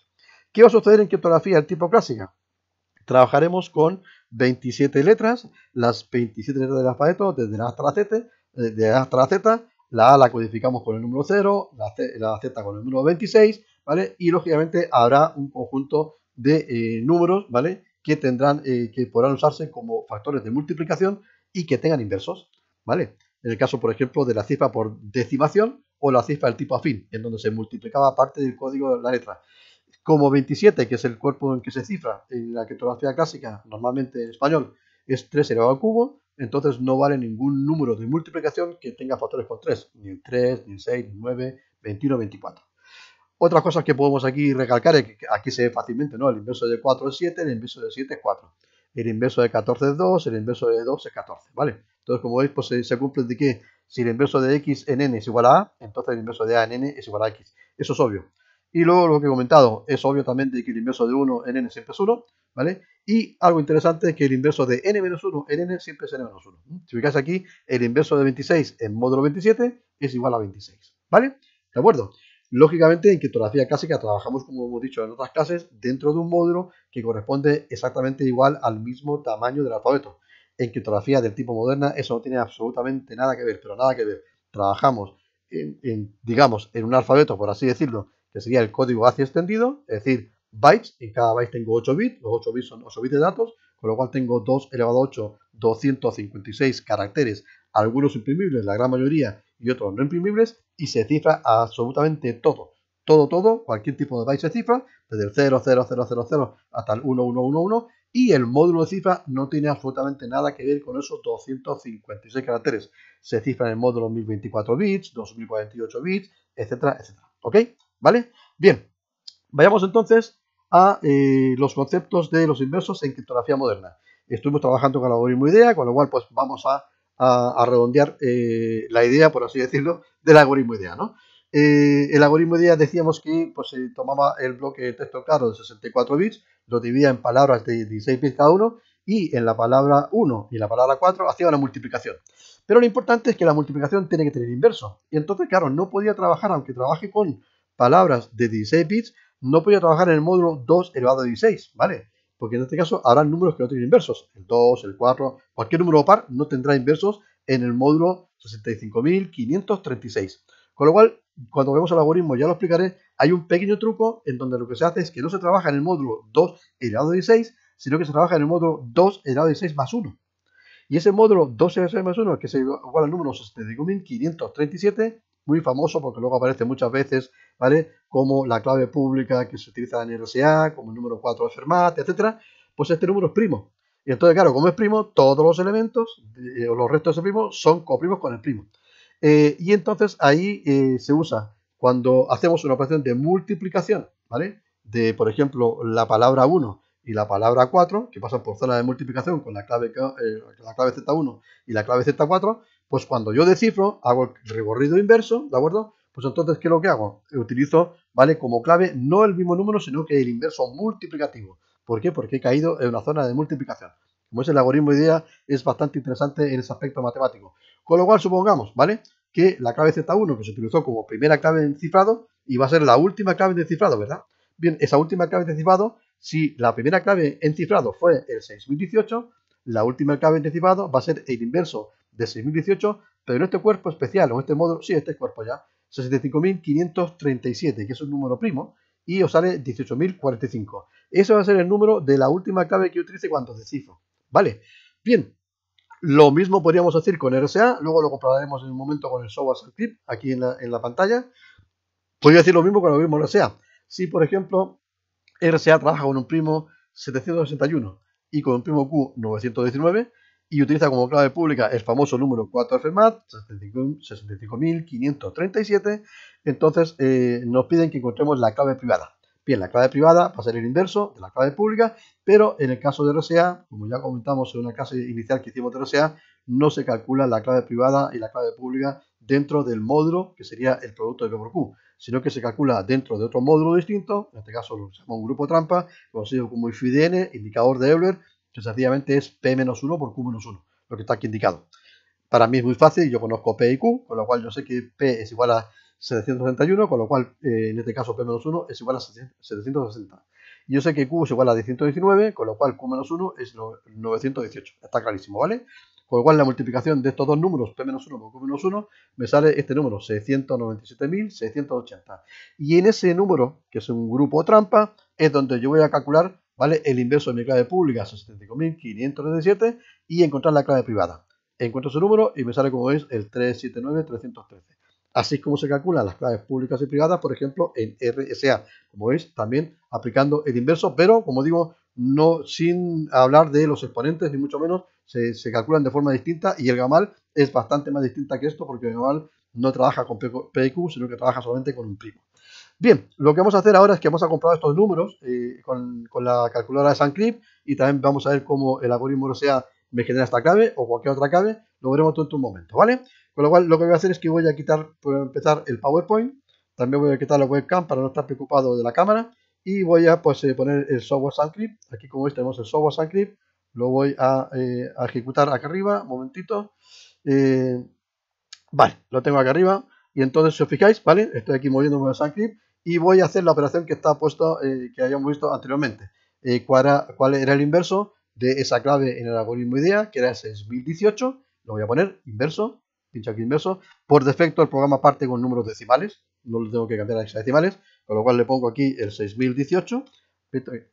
Speaker 1: ¿Qué va a suceder en criptografía del tipo clásica? Trabajaremos con 27 letras, las 27 letras del alfabeto, desde la A hasta la Z, desde eh, la A hasta la Z, la A la codificamos con el número 0, la, Z con el número 26, ¿vale? Y lógicamente habrá un conjunto de eh, números, ¿vale? Que tendrán, eh, que podrán usarse como factores de multiplicación y que tengan inversos, ¿vale? En el caso, por ejemplo, de la cifra por decimación o la cifra del tipo afín, en donde se multiplicaba parte del código de la letra. Como 27, que es el cuerpo en que se cifra, en la criptografía clásica, normalmente en español, es 3 elevado al cubo, entonces no vale ningún número de multiplicación que tenga factores por 3, ni el 3, ni el 6, ni el 9, 21, 24. Otras cosas que podemos aquí recalcar, es que aquí se ve fácilmente, ¿no? El inverso de 4 es 7, el inverso de 7 es 4. El inverso de 14 es 2, el inverso de 2 es 14, ¿vale? Entonces, como veis, pues se, cumple de que si el inverso de x en n es igual a a, entonces el inverso de a en n es igual a x. Eso es obvio. Y luego lo que he comentado, es obvio también de que el inverso de 1 en n siempre es 1, ¿vale? Y algo interesante es que el inverso de n-1 menos en n siempre es n-1. Si fijáis aquí, el inverso de 26 en módulo 27 es igual a 26, ¿vale? ¿De acuerdo? Lógicamente, en criptografía clásica trabajamos, como hemos dicho en otras clases, dentro de un módulo que corresponde exactamente igual al mismo tamaño del alfabeto. En criptografía del tipo moderna eso no tiene absolutamente nada que ver, pero nada que ver. Trabajamos, en, digamos, en un alfabeto, por así decirlo, que sería el código hacia extendido, es decir, bytes, en cada byte tengo 8 bits, los 8 bits son 8 bits de datos, con lo cual tengo 2 elevado a 8, 256 caracteres, algunos imprimibles, la gran mayoría y otros no imprimibles y se cifra absolutamente todo. Todo, todo, cualquier tipo de byte se cifra, desde el 00000 hasta el 1111 y el módulo de cifra no tiene absolutamente nada que ver con esos 256 caracteres. Se cifra en el módulo 1024 bits, 2048 bits, etcétera, etcétera. ¿Ok? ¿Vale? Bien, vayamos entonces a eh, los conceptos de los inversos en criptografía moderna. Estuvimos trabajando con la algoritmo IDEA, con lo cual pues vamos a a, redondear eh, la idea, por así decirlo, del algoritmo idea, ¿no? Eh, el algoritmo idea decíamos que pues, tomaba el bloque de texto claro de 64 bits, lo dividía en palabras de 16 bits cada uno y en la palabra 1 y la palabra 4 hacía una multiplicación. Pero lo importante es que la multiplicación tiene que tener inverso. Y entonces, claro, no podía trabajar, aunque trabaje con palabras de 16 bits, no podía trabajar en el módulo 2 elevado a 16, ¿vale? porque en este caso habrá números que no tienen inversos. El 2, el 4, cualquier número par no tendrá inversos en el módulo 65.536. Con lo cual, cuando vemos el algoritmo, ya lo explicaré, hay un pequeño truco en donde lo que se hace es que no se trabaja en el módulo 2 elevado de 16, sino que se trabaja en el módulo 2 elevado de 16 más 1. Y ese módulo 2 elevado a 16 más 1, que es igual al número 65537, muy famoso porque luego aparece muchas veces, ¿vale? Como la clave pública que se utiliza en RSA, como el número 4 de Fermat, etcétera, pues este número es primo. Y entonces, claro, como es primo, todos los elementos eh, o los restos de ese primo son coprimos con el primo. Eh, y entonces ahí eh, se usa cuando hacemos una operación de multiplicación, ¿vale? De, por ejemplo, la palabra 1 y la palabra 4, que pasan por zona de multiplicación con la clave, la clave Z1 y la clave Z4, pues cuando yo decifro, hago el recorrido inverso, ¿de acuerdo? Pues entonces, ¿qué es lo que hago? Utilizo, ¿vale? Como clave, no el mismo número, sino que el inverso multiplicativo. ¿Por qué? Porque he caído en una zona de multiplicación. Como es el algoritmo de idea, es bastante interesante en ese aspecto matemático. Con lo cual, supongamos, ¿vale? Que la clave Z1 que se utilizó como primera clave en cifrado y va a ser la última clave en cifrado, ¿verdad? Bien, esa última clave en cifrado, si la primera clave en cifrado fue el 6018, la última clave en cifrado va a ser el inverso de 6.018, pero en este cuerpo especial, o este módulo, sí, este cuerpo ya, 65.537, que es un número primo, y os sale 18.045. Eso va a ser el número de la última clave que utilice cuando descifro. ¿Vale? Bien. Lo mismo podríamos hacer con RSA, luego lo compararemos en un momento con el software script aquí en la, en la pantalla. Podría decir lo mismo con lo mismo RSA. Si, por ejemplo, RSA trabaja con un primo 761 y con un primo Q 919, y utiliza como clave pública el famoso número 4FMAT 65.537, entonces eh, nos piden que encontremos la clave privada. Bien, la clave privada va a ser el inverso de la clave pública, pero en el caso de RSA, como ya comentamos en una clase inicial que hicimos de RSA, no se calcula la clave privada y la clave pública dentro del módulo que sería el producto de P por Q, sino que se calcula dentro de otro módulo distinto, en este caso lo llamamos un grupo trampa, conocido como IFIDN, indicador de Euler, Sencillamente es P-1 por Q-1, lo que está aquí indicado. Para mí es muy fácil, yo conozco P y Q, con lo cual yo sé que P es igual a 761, con lo cual eh, en este caso P-1 es igual a 760. Y yo sé que Q es igual a 119 con lo cual Q-1 es 918. Está clarísimo, ¿vale? Con lo cual la multiplicación de estos dos números, P-1 por Q-1, me sale este número, 697.680. Y en ese número, que es un grupo trampa, es donde yo voy a calcular ¿vale? El inverso de mi clave pública son 75.537 y encontrar la clave privada. Encuentro su número y me sale como veis el 379.313. Así es como se calculan las claves públicas y privadas, por ejemplo, en RSA, como veis, también aplicando el inverso, pero como digo, no sin hablar de los exponentes, ni mucho menos, se, calculan de forma distinta y el gamal es bastante más distinta que esto porque el gamal no trabaja con PQ, sino que trabaja solamente con un primo. Bien, lo que vamos a hacer ahora es que vamos a comprar estos números eh, con, la calculadora de SunCrypt y también vamos a ver cómo el algoritmo lo sea me genera esta clave o cualquier otra clave, lo veremos todo en un momento, ¿vale? Con lo cual lo que voy a hacer es que voy a quitar, por empezar, el PowerPoint, también voy a quitar la webcam para no estar preocupado de la cámara y voy a pues, eh, poner el software SunCrypt, aquí como veis tenemos el software SunCrypt, lo voy eh, a, ejecutar acá arriba, un momentito, vale, lo tengo acá arriba y entonces si os fijáis, ¿vale? Estoy aquí moviéndome el SunCrypt y voy a hacer la operación que está puesto, eh, que habíamos visto anteriormente. Eh, cuál, era, el inverso de esa clave en el algoritmo IDEA, que era 6018, lo voy a poner inverso, pincho aquí inverso. Por defecto el programa parte con números decimales, no lo tengo que cambiar a hexadecimales, con lo cual le pongo aquí el 6018,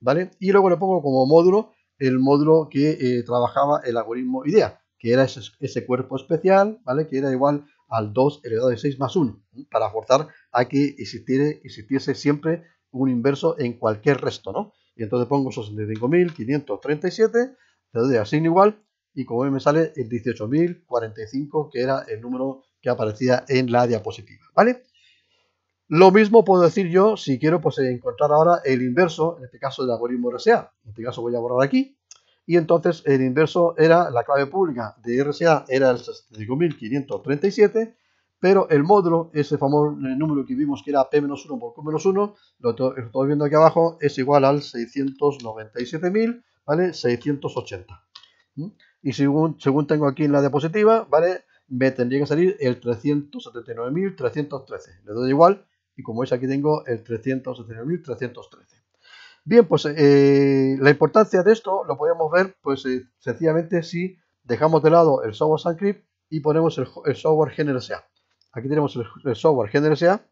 Speaker 1: ¿vale? Y luego le pongo como módulo el módulo que eh, trabajaba el algoritmo IDEA, que era ese, cuerpo especial, ¿vale? Que era igual al 2 elevado de 6 más 1, para forzar Aquí que existir, siempre un inverso en cualquier resto, ¿no? Y entonces pongo 65.537, le doy a igual y como ven me sale el 18.045 que era el número que aparecía en la diapositiva, ¿vale? Lo mismo puedo decir yo si quiero pues, encontrar ahora el inverso, en este caso del algoritmo RSA. En este caso voy a borrar aquí. Y entonces el inverso era la clave pública de RSA era el 65.537 pero el módulo, ese famoso número que vimos que era P-1 por Q-1, lo estoy viendo aquí abajo, es igual al 697.000, ¿vale? 680. ¿Mm? Y según, según tengo aquí en la diapositiva, ¿vale? Me tendría que salir el 379.313. Le doy igual y como veis aquí tengo el 379.313. Bien, pues eh, la importancia de esto lo podemos ver pues eh, sencillamente si dejamos de lado el software SunCrypt y ponemos el, software software SA. Aquí tenemos el, software GNRSA.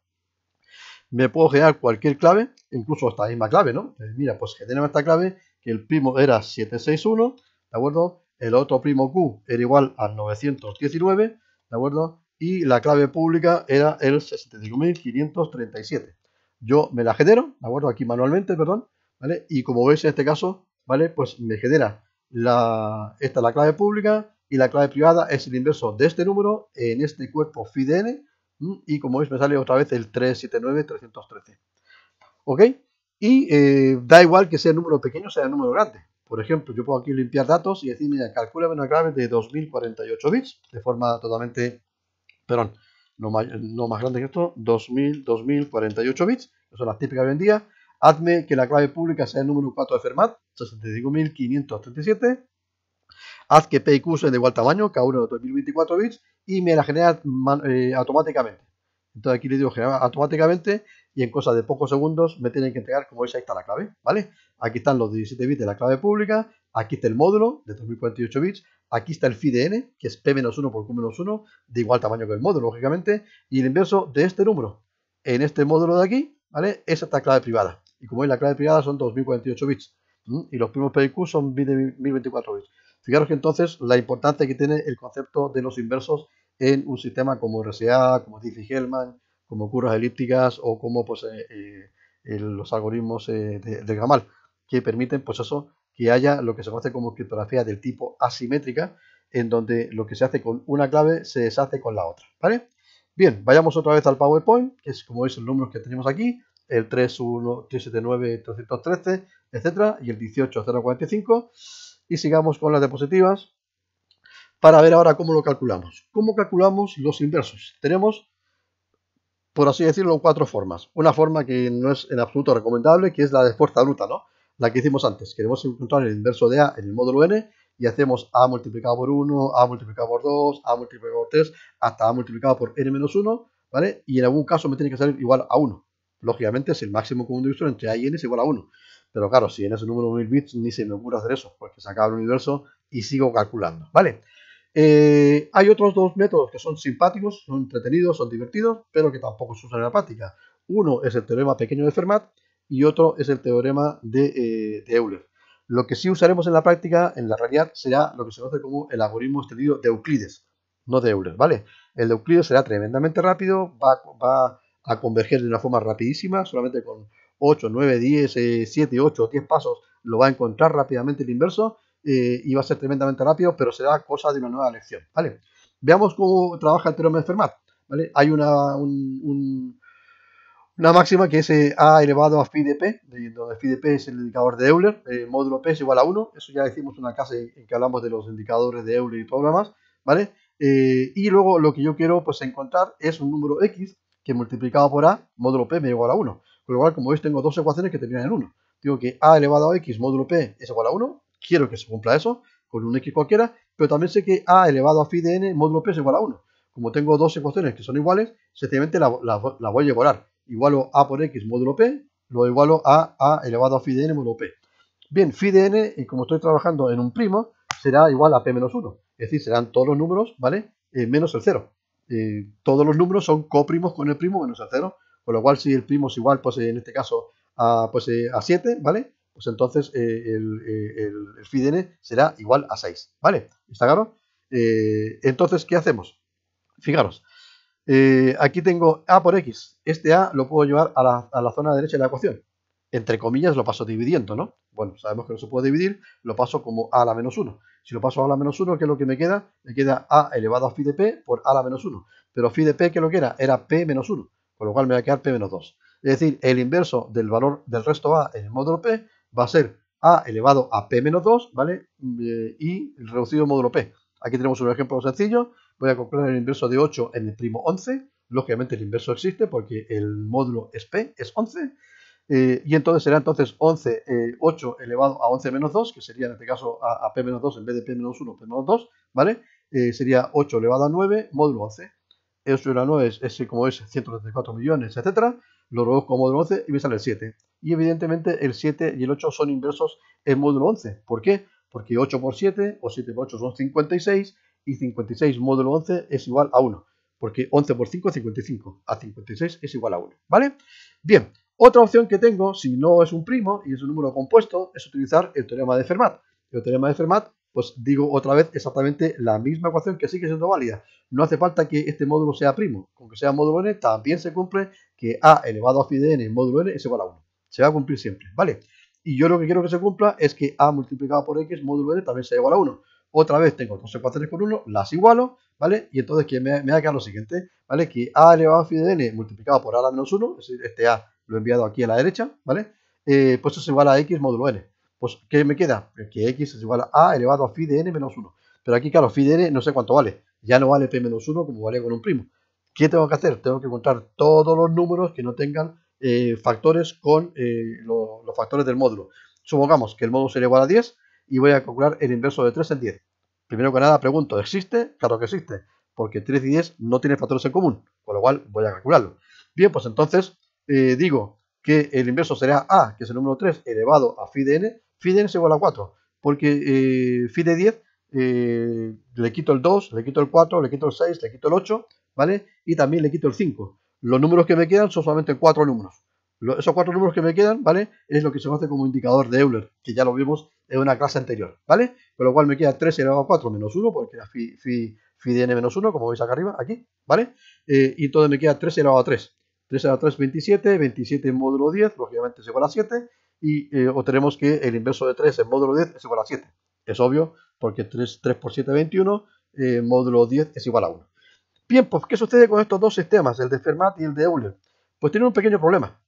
Speaker 1: Me puedo generar cualquier clave, incluso esta misma clave, ¿no? Eh, mira, pues genera esta clave, que el primo era 761, ¿de acuerdo? El otro primo Q era igual a 919, ¿de acuerdo? Y la clave pública era el 65.537. Yo me la genero, ¿de acuerdo? Aquí manualmente, perdón, ¿vale? Y como veis en este caso, ¿vale? Pues me genera la, esta la clave pública, y la clave privada es el inverso de este número en este cuerpo FIDN y como veis me sale otra vez el 313. ¿Ok? Y eh, da igual que sea el número pequeño o sea el número grande. Por ejemplo, yo puedo aquí limpiar datos y decir, mira, calcula una clave de 2048 bits de forma totalmente, perdón, no más, no más grande que esto, 2000, 2048 bits, que son las típicas hoy en día. Hazme que la clave pública sea el número 4 de Fermat, 65537 Haz que P y Q sean de igual tamaño, cada uno de 2024 bits, y me la genera eh, automáticamente. Entonces aquí le digo generar automáticamente y en cosa de pocos segundos me tienen que entregar, como veis, ahí está la clave, ¿vale? Aquí están los 17 bits de la clave pública, aquí está el módulo de 2048 bits, aquí está el n, que es P-1 por Q-1, de igual tamaño que el módulo, lógicamente, y el inverso de este número, en este módulo de aquí, ¿vale? es esta clave privada. Y como veis, la clave privada son 2048 bits. Y los primos Q son de 1024 bits. Fijaros que entonces la importancia que tiene el concepto de los inversos en un sistema como RSA, como Diffie-Hellman, como curvas elípticas o como pues, eh, eh, los algoritmos eh, de, Gamal, que permiten pues eso, que haya lo que se conoce como criptografía del tipo asimétrica, en donde lo que se hace con una clave se deshace con la otra. ¿vale? Bien, vayamos otra vez al PowerPoint, que es como veis el número que tenemos aquí, el 31379.313, 313, etcétera, y el 18045 y sigamos con las diapositivas para ver ahora cómo lo calculamos. ¿Cómo calculamos los inversos? Tenemos, por así decirlo, cuatro formas. Una forma que no es en absoluto recomendable, que es la de fuerza bruta, ¿no? La que hicimos antes. Queremos encontrar el inverso de A en el módulo N y hacemos A multiplicado por 1, A multiplicado por 2, A multiplicado por 3, hasta A multiplicado por N menos 1, ¿vale? Y en algún caso me tiene que salir igual a 1. Lógicamente, es el máximo común divisor entre A y N es igual a 1. Pero claro, si en ese número 1000 bits ni se me ocurre hacer eso, porque pues se acaba el universo y sigo calculando, ¿vale? Eh, hay otros dos métodos que son simpáticos, son entretenidos, son divertidos, pero que tampoco se usan en la práctica. Uno es el teorema pequeño de Fermat y otro es el teorema eh, de, Euler. Lo que sí usaremos en la práctica, en la realidad, será lo que se conoce como el algoritmo extendido de Euclides, no de Euler, ¿vale? El de Euclides será tremendamente rápido, va, va a converger de una forma rapidísima, solamente con 8, 9, 10, 7, 8, 10 pasos, lo va a encontrar rápidamente el inverso eh, y va a ser tremendamente rápido, pero será cosa de una nueva lección, ¿vale? Veamos cómo trabaja el teorema de Fermat, ¿vale? Hay una, una máxima que es eh, A elevado a phi de P, donde phi de P es el indicador de Euler, eh, módulo P es igual a 1, eso ya decimos en una clase en que hablamos de los indicadores de Euler y todo lo demás, ¿vale? y luego lo que yo quiero pues encontrar es un número X que multiplicado por A, módulo P me igual a 1. Con lo cual, como veis, tengo dos ecuaciones que terminan en 1. Digo que a elevado a x módulo p es igual a 1. Quiero que se cumpla eso con un x cualquiera, pero también sé que a elevado a phi de n módulo p es igual a 1. Como tengo dos ecuaciones que son iguales, sencillamente la, voy a igualar. Igualo a por x módulo p, lo igualo a a elevado a phi de n módulo p. Bien, phi de n, como estoy trabajando en un primo, será igual a p menos 1. Es decir, serán todos los números, ¿vale? Eh, menos el 0. Eh, todos los números son coprimos con el primo menos el 0. Con lo cual, si el primo es igual, pues eh, en este caso a, pues, eh, a 7, ¿vale? Pues entonces eh, el, el, de n será igual a 6, ¿vale? ¿Está claro? entonces, ¿qué hacemos? Fijaros, aquí tengo a por x. Este a lo puedo llevar a la, zona derecha de la ecuación. Entre comillas lo paso dividiendo, ¿no? Bueno, sabemos que no se puede dividir, lo paso como a la menos 1. Si lo paso a la menos 1, ¿qué es lo que me queda? Me queda a elevado a phi de p por a a la menos 1. Pero phi de p, ¿qué es lo que era? Era p menos 1 con lo cual me va a quedar P menos 2. Es decir, el inverso del valor del resto A en el módulo P va a ser A elevado a P menos 2, ¿vale? Mm, eh, y el reducido módulo P. Aquí tenemos un ejemplo sencillo. Voy a calcular el inverso de 8 en el primo 11. Lógicamente el inverso existe porque el módulo es P, es 11. Eh, y entonces será entonces 11, 8 eh, elevado a 11 menos 2, que sería en este caso a, P menos 2 en vez de P menos 1, P menos 2, ¿vale? sería 8 elevado a 9, módulo 11 ya no es, ese como es 134 millones, etcétera, lo reduzco a módulo 11 y me sale el 7. Y evidentemente el 7 y el 8 son inversos en módulo 11. ¿Por qué? Porque 8 por 7 o 7 por 8 son 56 y 56 módulo 11 es igual a 1. Porque 11 por 5 es 55, a 56 es igual a 1. ¿Vale? Bien, otra opción que tengo, si no es un primo y es un número compuesto, es utilizar el teorema de Fermat. El teorema de Fermat pues digo otra vez exactamente la misma ecuación que sigue siendo válida. No hace falta que este módulo sea primo, con que sea módulo n también se cumple que a elevado a phi de n módulo n es igual a 1. Se va a cumplir siempre, ¿vale? Y yo lo que quiero que se cumpla es que a multiplicado por x módulo n también sea igual a 1. Otra vez tengo dos ecuaciones con 1, las igualo, ¿vale? Y entonces que me, me va lo siguiente, ¿vale? Que a elevado a phi de n multiplicado por a menos 1, es decir, este a lo he enviado aquí a la derecha, ¿vale? Eh, pues eso es igual a x módulo n pues ¿qué me queda? Pues que x es igual a a elevado a phi de n menos 1. Pero aquí, claro, phi de n no sé cuánto vale. Ya no vale p menos 1 como vale con un primo. ¿Qué tengo que hacer? Tengo que contar todos los números que no tengan eh, factores con eh, los factores del módulo. Supongamos que el módulo será igual a 10 y voy a calcular el inverso de 3 en 10. Primero que nada, pregunto, ¿existe? Claro que existe, porque 3 y 10 no tienen factores en común, con lo cual voy a calcularlo. Bien, pues entonces eh, digo que el inverso será a, que es el número 3, elevado a phi de n, FIDE es igual a 4, porque eh, FIDE 10 eh, le quito el 2, le quito el 4, le quito el 6, le quito el 8, ¿vale? Y también le quito el 5. Los números que me quedan son solamente 4 números. esos 4 números que me quedan, ¿vale? Es lo que se hace como indicador de Euler, que ya lo vimos en una clase anterior, ¿vale? Con lo cual me queda 3 elevado a 4 menos 1, porque era FI, n menos 1, como veis acá arriba, aquí, ¿vale? Eh, y entonces me queda 3 elevado a 3. 3 elevado a 3, 27, 27 en módulo 10, lógicamente es igual a 7, y eh, obtenemos que el inverso de 3 en módulo 10 es igual a 7. Es obvio, porque 3, 3 por 7 es 21, módulo 10 es igual a 1. Bien, pues, ¿qué sucede con estos dos sistemas, el de Fermat y el de Euler? Pues tienen un pequeño problema.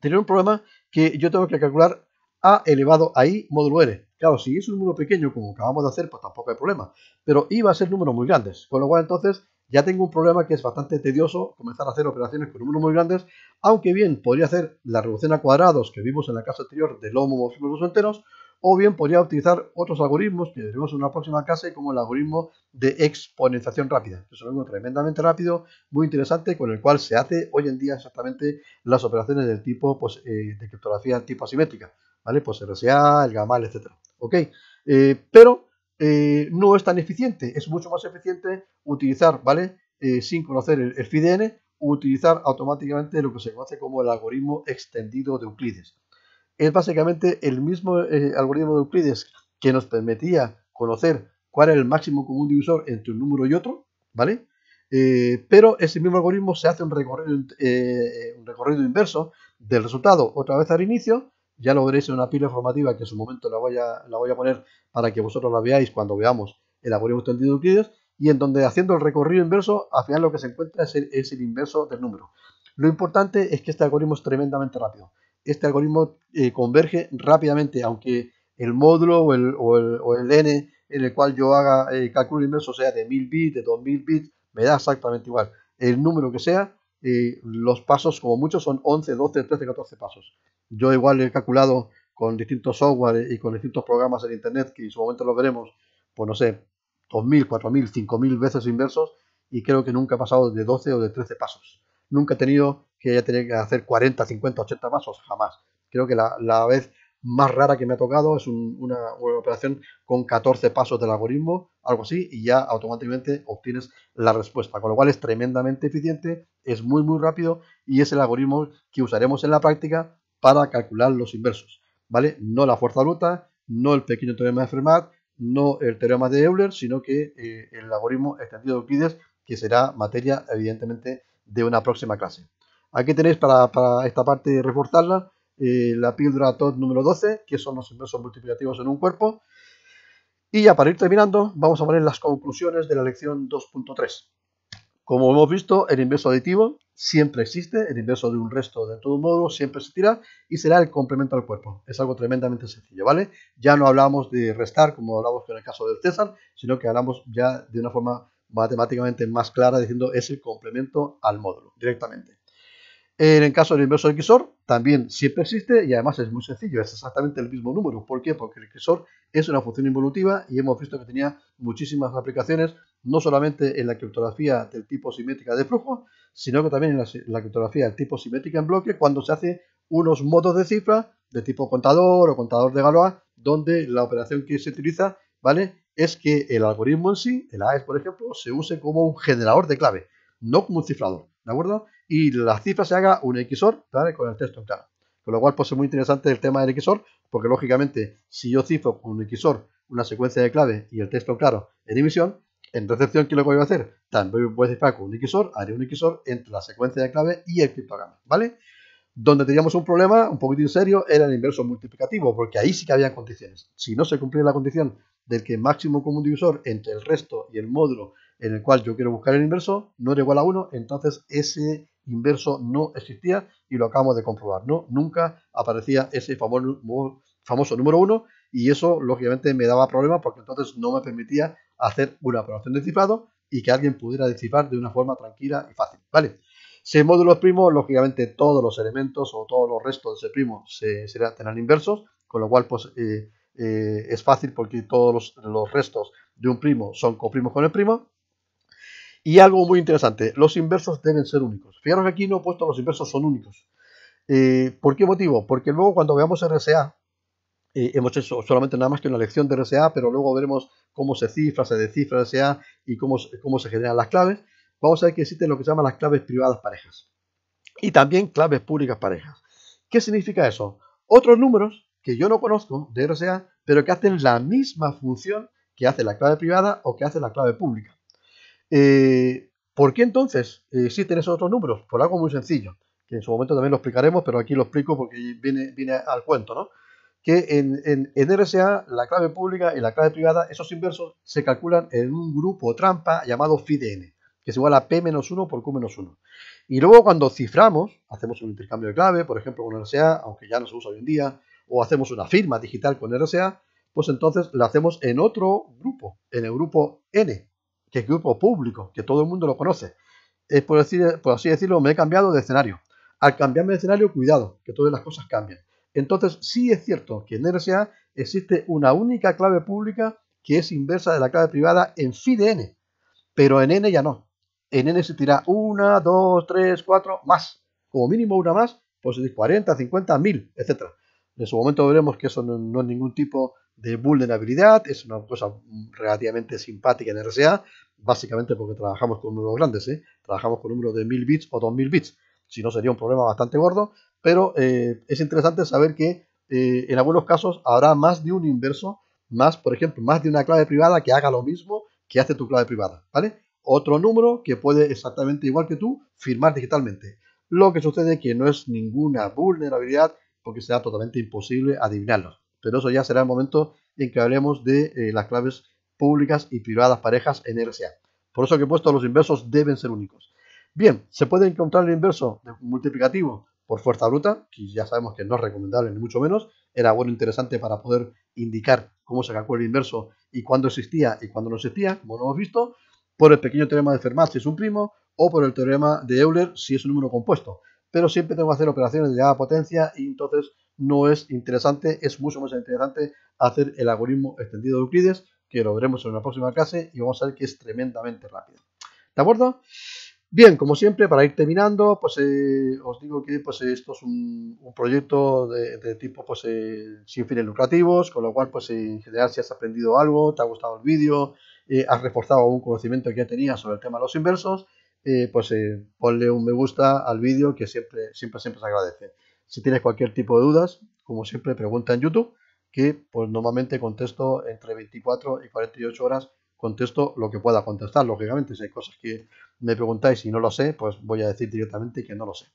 Speaker 1: Tienen un problema que yo tengo que calcular a elevado a i módulo n. Claro, si es un número pequeño, como acabamos de hacer, pues tampoco hay problema. Pero i va a ser números muy grandes, con lo cual entonces ya tengo un problema que es bastante tedioso comenzar a hacer operaciones con números muy grandes, aunque bien podría hacer la reducción a cuadrados que vimos en la clase anterior de lomo los enteros, o bien podría utilizar otros algoritmos que veremos en una próxima clase, como el algoritmo de exponenciación rápida, que es un algoritmo tremendamente rápido, muy interesante, con el cual se hace hoy en día exactamente las operaciones del tipo pues, eh, de criptografía tipo asimétrica, ¿vale? Pues RSA, el GAMAL, etc. ¿Ok? Eh, pero eh, no es tan eficiente. Es mucho más eficiente utilizar, ¿vale? Eh, sin conocer el, FIDN, utilizar automáticamente lo que se conoce como el algoritmo extendido de Euclides. Es básicamente el mismo eh, algoritmo de Euclides que nos permitía conocer cuál era el máximo común divisor entre un número y otro, ¿vale? pero ese mismo algoritmo se hace un recorrido, un recorrido inverso del resultado otra vez al inicio ya lo veréis en una pila formativa que en su momento la voy a, la voy a poner para que vosotros la veáis cuando veamos el algoritmo extendido de y en donde haciendo el recorrido inverso, al final lo que se encuentra es el, inverso del número. Lo importante es que este algoritmo es tremendamente rápido. Este algoritmo eh, converge rápidamente, aunque el módulo o el, n en el cual yo haga el eh, cálculo inverso sea de 1000 bits, de 2000 bits, me da exactamente igual. El número que sea, y los pasos, como muchos, son 11, 12, 13, 14 pasos. Yo igual he calculado con distintos software y con distintos programas en Internet, que en su momento los veremos, pues no sé, 2.000, 4.000, 5.000 veces inversos, y creo que nunca he pasado de 12 o de 13 pasos. Nunca he tenido que haya tenido que hacer 40, 50, 80 pasos, jamás. Creo que la, la vez más rara que me ha tocado, es una, operación con 14 pasos del algoritmo, algo así, y ya automáticamente obtienes la respuesta, con lo cual es tremendamente eficiente, es muy muy rápido y es el algoritmo que usaremos en la práctica para calcular los inversos, ¿vale? No la fuerza bruta, no el pequeño teorema de Fermat, no el teorema de Euler, sino que eh, el algoritmo extendido de Euclides, que será materia evidentemente de una próxima clase. Aquí tenéis para, para esta parte reforzarla eh, la píldora TOT número 12, que son los inversos multiplicativos en un cuerpo. Y ya para ir terminando, vamos a poner las conclusiones de la lección 2.3. Como hemos visto, el inverso aditivo siempre existe, el inverso de un resto de un módulo siempre se tira y será el complemento al cuerpo. Es algo tremendamente sencillo, ¿vale? Ya no hablamos de restar como hablamos en el caso del César, sino que hablamos ya de una forma matemáticamente más clara diciendo es el complemento al módulo directamente. En el caso del inverso del XOR, también siempre existe y además es muy sencillo, es exactamente el mismo número. ¿Por qué? Porque el XOR es una función involutiva y hemos visto que tenía muchísimas aplicaciones, no solamente en la criptografía del tipo simétrica de flujo, sino que también en la, criptografía del tipo simétrica en bloque, cuando se hace unos modos de cifra de tipo contador o contador de Galois, donde la operación que se utiliza, ¿vale? Es que el algoritmo en sí, el AES por ejemplo, se use como un generador de clave, no como un cifrador, ¿de acuerdo? y la cifra se haga un XOR ¿vale? con el texto claro. Con lo cual, pues es muy interesante el tema del XOR, porque lógicamente, si yo cifro con un XOR una secuencia de clave y el texto claro en emisión, en recepción, ¿qué es lo que voy a hacer? También voy a cifrar con un XOR, haré un XOR entre la secuencia de clave y el criptograma, ¿vale? Donde teníamos un problema un poquitín serio era el inverso multiplicativo, porque ahí sí que había condiciones. Si no se cumplía la condición del que máximo común divisor entre el resto y el módulo en el cual yo quiero buscar el inverso no era igual a 1, entonces ese inverso no existía y lo acabamos de comprobar, ¿no? Nunca aparecía ese famoso, número 1 y eso lógicamente me daba problemas porque entonces no me permitía hacer una operación de cifrado y que alguien pudiera descifrar de una forma tranquila y fácil, ¿vale? Si módulo módulos primo, lógicamente todos los elementos o todos los restos de ese primo se, serán inversos, con lo cual pues eh, eh, es fácil porque todos los, los restos de un primo son coprimos con el primo y algo muy interesante, los inversos deben ser únicos. Fijaros aquí no he puesto los inversos son únicos. Eh, ¿Por qué motivo? Porque luego cuando veamos RSA, eh, hemos hecho solamente nada más que una lección de RSA, pero luego veremos cómo se cifra, se descifra RSA y cómo, cómo se generan las claves. Vamos a ver que existen lo que se llaman las claves privadas parejas y también claves públicas parejas. ¿Qué significa eso? Otros números que yo no conozco de RSA, pero que hacen la misma función que hace la clave privada o que hace la clave pública. Eh, ¿Por qué entonces existen esos otros números? Por algo muy sencillo, que en su momento también lo explicaremos, pero aquí lo explico porque viene, viene al cuento, ¿no? Que en, RSA la clave pública y la clave privada, esos inversos se calculan en un grupo trampa llamado FIDN, que es igual a P-1 por Q-1. Y luego cuando ciframos, hacemos un intercambio de clave, por ejemplo con RSA, aunque ya no se usa hoy en día, o hacemos una firma digital con RSA, pues entonces lo hacemos en otro grupo, en el grupo N, que es grupo público, que todo el mundo lo conoce. Es por, decir, así decirlo, me he cambiado de escenario. Al cambiarme de escenario, cuidado, que todas las cosas cambian. Entonces, sí es cierto que en RSA existe una única clave pública que es inversa de la clave privada en FIDN, pero en N ya no. En N se tira una, dos, tres, cuatro, más. Como mínimo una más, pues 40, 50, 1000, etc. En su momento veremos que eso no, no es ningún tipo de vulnerabilidad, es una cosa relativamente simpática en RSA, básicamente porque trabajamos con números grandes, ¿eh? trabajamos con números de 1000 bits o 2000 bits, si no sería un problema bastante gordo, pero eh, es interesante saber que eh, en algunos casos habrá más de un inverso, más, por ejemplo, más de una clave privada que haga lo mismo que hace tu clave privada, ¿vale? Otro número que puede exactamente igual que tú firmar digitalmente. Lo que sucede que no es ninguna vulnerabilidad porque será totalmente imposible adivinarlo. Pero eso ya será el momento en que hablemos de eh, las claves públicas y privadas parejas en RSA. Por eso que he puesto los inversos deben ser únicos. Bien, se puede encontrar el inverso multiplicativo por fuerza bruta, que ya sabemos que no es recomendable ni mucho menos. Era bueno interesante para poder indicar cómo se calcula el inverso y cuándo existía y cuándo no existía, como lo hemos visto, por el pequeño teorema de Fermat si es un primo o por el teorema de Euler si es un número compuesto. Pero siempre tengo que hacer operaciones de a potencia y entonces no es interesante, es mucho más interesante hacer el algoritmo extendido de Euclides, que lo veremos en una próxima clase y vamos a ver que es tremendamente rápido. ¿De acuerdo? Bien, como siempre, para ir terminando, pues eh, os digo que pues, esto es un, proyecto de, tipo pues, eh, sin fines lucrativos, con lo cual, pues en general, si has aprendido algo, te ha gustado el vídeo, eh, has reforzado algún conocimiento que ya tenías sobre el tema de los inversos, pues ponle un me gusta al vídeo que siempre, siempre, siempre se agradece. Si tienes cualquier tipo de dudas, como siempre, pregunta en YouTube, que pues normalmente contesto entre 24 y 48 horas, contesto lo que pueda contestar, lógicamente. Si hay cosas que me preguntáis y no lo sé, pues voy a decir directamente que no lo sé.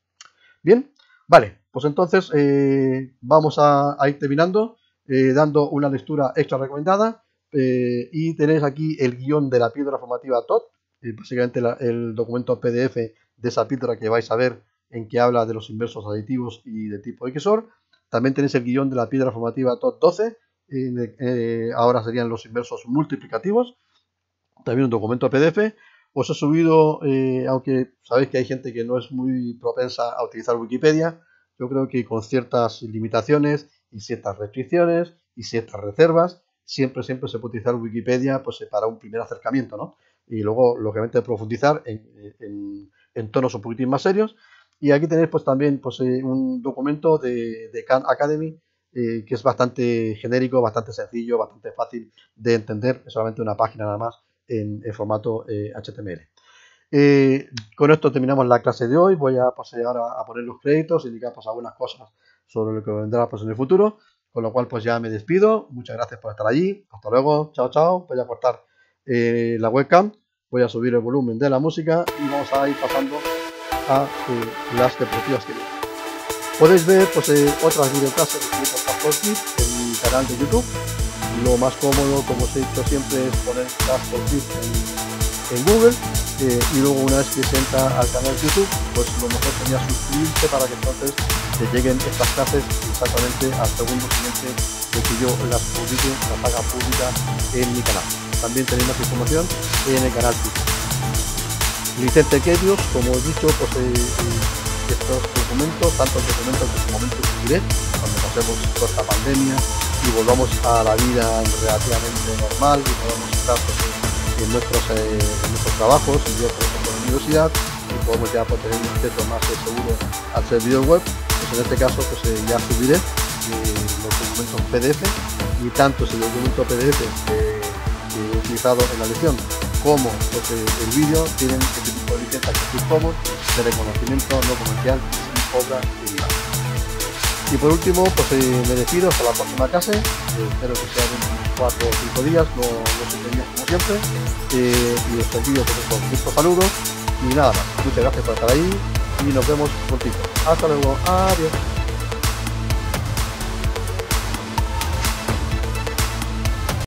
Speaker 1: Bien, vale, pues entonces eh, vamos a, ir terminando, eh, dando una lectura extra recomendada. Eh, y tenéis aquí el guión de la piedra formativa TOT, básicamente el documento PDF de esa piedra que vais a ver en que habla de los inversos aditivos y de tipo XOR. También tenéis el guión de la piedra formativa TOT 12, eh, ahora serían los inversos multiplicativos. También un documento PDF. Os he subido, eh, aunque sabéis que hay gente que no es muy propensa a utilizar Wikipedia, yo creo que con ciertas limitaciones y ciertas restricciones y ciertas reservas, siempre, siempre se puede utilizar Wikipedia pues, eh, para un primer acercamiento, Y luego, lógicamente, profundizar en, en tonos un poquitín más serios. Y aquí tenéis pues también pues, eh, un documento de, Khan Academy eh, que es bastante genérico, bastante sencillo, bastante fácil de entender, es solamente una página nada más en, formato HTML. Eh, con esto terminamos la clase de hoy, voy a pasar pues, a poner los créditos, indicar pues, algunas cosas sobre lo que vendrá pues, en el futuro, con lo cual pues ya me despido, muchas gracias por estar allí, hasta luego, chao chao, voy a cortar la webcam, voy a subir el volumen de la música y vamos a ir pasando a eh, las deportivas que Podéis ver pues, eh, otras videocasas de en mi canal de YouTube. Lo más cómodo, como os he dicho siempre, es poner las en, en, Google eh, y luego una vez que se entra al canal de YouTube, pues lo mejor sería suscribirse para que entonces te lleguen estas clases exactamente al segundo siguiente de que yo las publique, las haga pública en mi canal. También tenéis más información en el canal YouTube. Vicente ellos, como he dicho, posee pues, eh, eh, estos documentos, tantos documentos que en su momento subiré, cuando pasemos por esta pandemia y volvamos a la vida relativamente normal y podamos estar pues, en, nuestros, eh, en trabajos, yo por en la universidad, y podemos ya pues, tener un acceso más seguro al servidor web, pues en este caso pues, ya subiré los documentos PDF y tanto el documento PDF que, he utilizado en la lección como el vídeo tienen de reconocimiento no comercial y Y por último, pues eh, me despido hasta la próxima clase. Eh, espero que sea en 4 o 5 días, no, no se como siempre. Eh, y os envío pues, con estos saludos. Y nada más, muchas gracias por estar ahí y nos vemos prontito. Hasta luego, adiós.